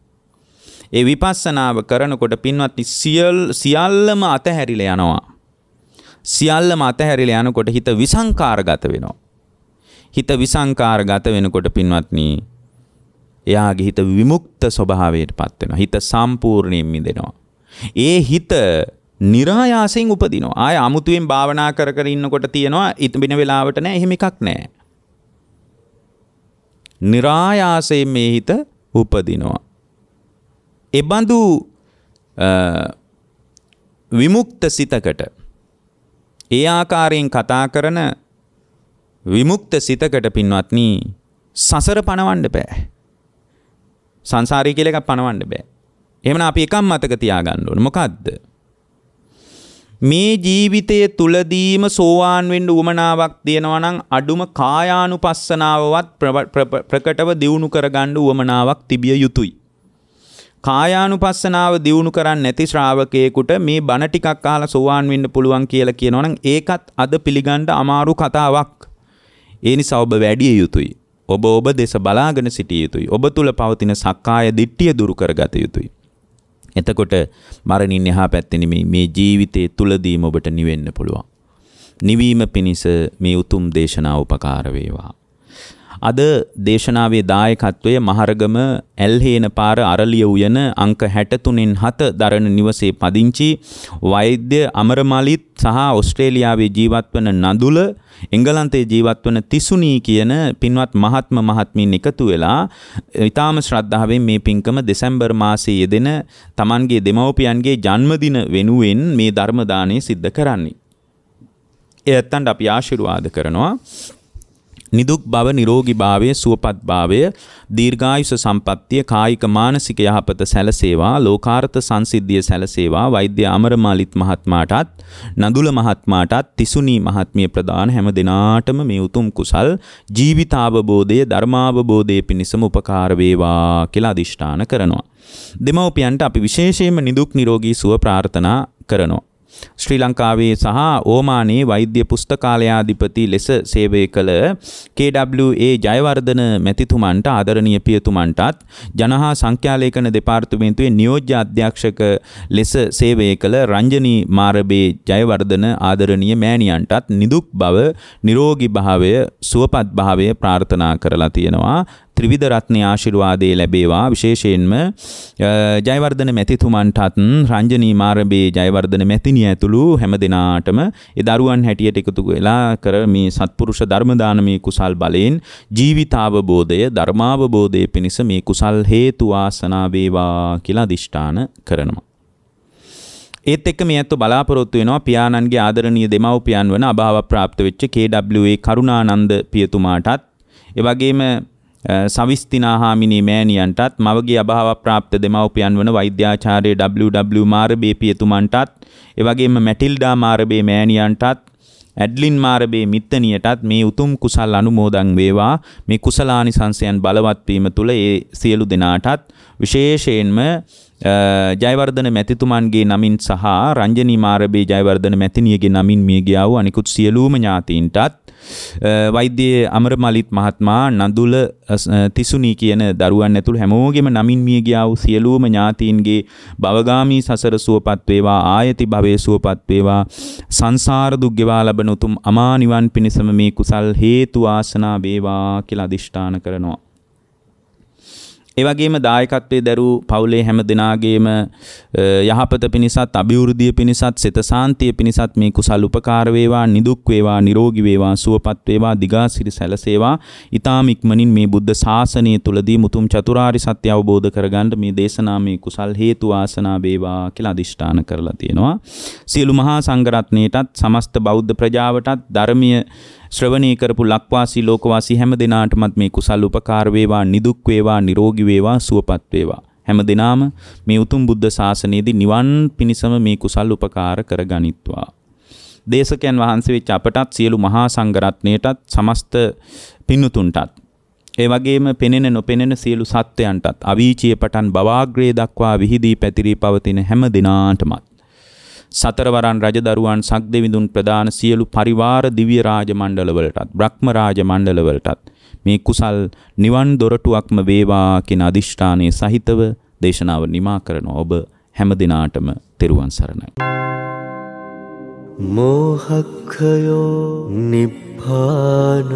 ඒ විපස්සනාව කරනකොට පින්වත් සියල් සියල්ලම අතහැරිලා යනවා. සියල්ලම අතහැරිලා යනකොට හිත විසංකාරගත වෙනවා. හිත විසංකාරගත වෙනකොට පින්වත්නි එයාගේ හිත විමුක්ත ස්වභාවයට පත් වෙනවා. හිත සම්පූර්ණයෙන් මිදෙනවා. ඒ හිත નિરાයාසයෙන් උපදිනවා. ආය අමුතුවෙන් භාවනා කර කර ඉන්නකොට තියෙනවා ඉතිබින වෙලාවට නෑ එහෙම එකක් නෑ. નિરાයාසයෙන් මේ හිත උපදිනවා. එබඳු විමුක්ත සිතකට ඒ ආකාරයෙන් කතා කරන විමුක්ත සිතකට පින්වත්නි සසර පණවන්න බෑ. සංසාරය කියල එකක් පනවන්න බෑ. එමන අපි එකම් මතක තියාගන්න ඕන මොකක්ද. මේ ජීවිතය තුලදීම සෝවාන් වෙන්න උවමනාවක් තියෙනවා නම් අඩුම කායානුපස්සනාවවත් ප්‍රකටව දියුණු කරගන්න උවමනාවක් තිබිය යුතුයි. කායානුපස්සනාව දියුණු කරන්නේ නැති ශ්‍රාවකයෙකුට මේ බණ ටිකක් අහලා සෝවාන් වෙන්න පුළුවන් කියලා කියනවනම් ඒකත් අද පිළිගන්න අමාරු කතාවක්. ඒ නිසා ඔබ වැඩි යුතුයි. ඔබ ඔබ දෙස බලාගෙන සිටිය යුතුයි. ඔබ තුල පවතින සක්කාය දිට්ඨිය දුරු කරගත යුතුයි. එතකොට මරණින් එහා පැත්තේ නෙමෙයි මේ ජීවිතයේ තුලදීම ඔබට නිවෙන්න පුළුවන්. නිවීම පිණිස මේ උතුම් දේශනාව උපකාර වේවා. අද දේශනාවේ දායකත්වය මහරගම ඇල්හේන පාර අරලිය උයන අංක 63න් 7 දරණ නිවසේ පදිංචි වෛද්‍ය අමරමාලිත් සහ ඕස්ට්‍රේලියාවේ ජීවත්වන නඳුල එංගලන්තයේ ජීවත්වන තිසුණී කියන පින්වත් මහත්ම මහත්මීන් එකතු වෙලා ඊටාම ශ්‍රද්ධාවෙන් මේ පින්කම දෙසැම්බර් මාසයේ යෙදෙන Tamanගේ දෙමව්පියන්ගේ ජන්මදින වෙනුවෙන් මේ ධර්ම දාණය සිද්ධ කරන්නේ. එයත්තන්ට අපි ආශිර්වාද කරනවා. නිදුක් බව නිරෝගී භාවය සුවපත් භාවය දීර්ඝායුෂ සම්පත්තිය කායික මානසික යහපත සැලසේවා ලෝකාර්ථ සංසිද්ධිය සැලසේවා වෛද්‍ය අමරමාලිත් මහත්මයාටත් නඳුල මහත්මයාටත් තිසුණී මහත්මිය ප්‍රදාන හැම දිනාටම මේ උතුම් කුසල් ජීවිතාවබෝධය ධර්මාවබෝධය පිණිසම උපකාර වේවා කියලා අදිෂ්ඨාන කරනවා දෙමව්පියන්ට අපි විශේෂයෙන්ම නිදුක් නිරෝගී සුව ප්‍රාර්ථනා කරනවා ශ්‍රී ලංකාවේ සහ ඕමානයේ වෛද්‍ය පුස්තකාලයාධිපති ලෙස සේවය කළ KWA ජයවර්ධන මැතිතුමන්ට ආදරණීය පියතුමන්ටත් ජනහා සංඛ්‍යාලේඛන දෙපාර්තමේන්තුවේ නියෝජ්‍ය අධ්‍යක්ෂක ලෙස සේවය කළ රංජනී මාරබේ ජයවර්ධන ආදරණීය මෑණියන්ටත් නිදුක් බව නිරෝගී භාවය සුවපත් භාවය ප්‍රාර්ථනා කරලා තියෙනවා ත්‍රිවිධ රත්නයේ ආශිර්වාදයේ ලැබේවා විශේෂයෙන්ම ජයවර්ධන මැතිතුමන්ටත් රංජනී මාරබේ ජයවර්ධන මැතිණිය ඇතුළු හැම දිනාටම ඒ දරුවන් හැටියට එකතු වෙලා කර මේ සත්පුරුෂ ධර්ම දානමේ කුසල් බලයෙන් ජීවිතාවබෝධය ධර්මාවබෝධය පිණිස මේ කුසල් හේතු වාසනා වේවා කියලා අදිෂ්ඨාන කරනවා ඒත් එක්ක මේ ඇත්ත බලාපොරොත්තු වෙනවා පියාණන්ගේ ආදරණීය දෙමව්පියන් වන අභාව ප්‍රාප්ත වෙච්ච KWA කරුණානන්ද පියතුමාටත් ඒ වගේම සවිස්තිනා හාමිනේ මෑණියන්ටත් මවගේ අභාව ප්‍රාප්ත දෙමව්පියන් වන වෛද්‍යාචාර්ය WW මාරබේ පියතුමන්ටත් එවැගේම මැටිල්ඩා මාරබේ මෑණියන්ටත් ඇඩ්ලින් මාරබේ මිත්තනියටත් මේ උතුම් කුසල් අනුමෝදන් වේවා මේ කුසලානිසංසයන් බලවත් වීම තුළ ඒ සියලු දෙනාටත් විශේෂයෙන්ම ජයවර්ධන මැතිතුමන්ගේ නමින් සහ රංජනී මාරබේ ජයවර්ධන මැතිනියගේ නමින් මියගිය වූ අනිකුත් සියලුම ඥාතීන්ටත් වෛද්‍ය අමරමලිත් මහත්මයා නඳුල තිසුණී කියන දරුවන් ඇතුළු හැමෝගෙම නමින් මියගිය වූ සියලුම ඥාතීන්ගේ භවගාමී සසර සුවපත් වේවා ආයති භවයේ සුවපත් වේවා සංසාර දුක් ගෙවා ලබන උතුම් අමා නිවන් පිණසම මේ කුසල් හේතු ආසනා වේවා කියලා අදිෂ්ඨාන කරනවා ඒවගේම දායකත්වය දැරූ පවුලේ හැම දෙනාගේම යහපත පිණිසත් අභිවෘද්ධිය පිණිසත් සිත සාන්තිය පිණිසත් මේ කුසල් උපකාරවේවා නිදුක්වේවා නිරෝගිවේවා සුවපත්වේවා දිගාසිරි සැලසේවා ඉතාම ඉක්මනින් මේ බුද්ධ ශාසනය තුළදී මුතුම් චතුරාරි සත්‍ය අවබෝධ කරගන්න මේ දේශනා මේ කුසල් හේතු ආසනා වේවා කියලා අදිෂ්ඨාන කරලා තියෙනවා සියලු මහා සංඝරත්නයටත් සමස්ත බෞද්ධ ප්‍රජාවටත් ධර්මීය ශ්‍රවණී කරපු ලක්වාසී ලෝකවාසී හැම දෙනාටමත් මේ කුසල් උපකාර වේවා නිදුක් වේවා නිරෝගී වේවා සුවපත් වේවා හැම දිනාම මේ උතුම් බුද්ධ ශාසනයේදී නිවන් පිණිසම මේ කුසල් උපකාර කරගනිත්වා දේශකයන් වහන්සේ වෙච්ච අපටත් සියලු මහා සංඝරත්නයටත් සමස්ත පින්නුතුන්ටත් ඒ වගේම පෙනෙන නොපෙනෙන සියලු සත්වයන්ටත් අවීචිය පටන් බවාග්‍රේ දක්වා විහිදී පැතිරී පවතින හැම දිනාටමත් සතරවරන් රජදරුවන් සක්දෙවිඳුන් ප්‍රදාන සියලු පරිවාර දිව්‍ය රාජ මණ්ඩලවලටත් බ්‍රහ්ම රාජ මණ්ඩලවලටත් මේ කුසල් නිවන් දොරටුවක්ම වේවා කියන අදිෂ්ඨානයේ සහිතව දේශනාව නිමා කරන ඔබ හැම දිනාටම තෙරුවන් සරණයි. මෝහක්ඛයෝ නිබ්බානං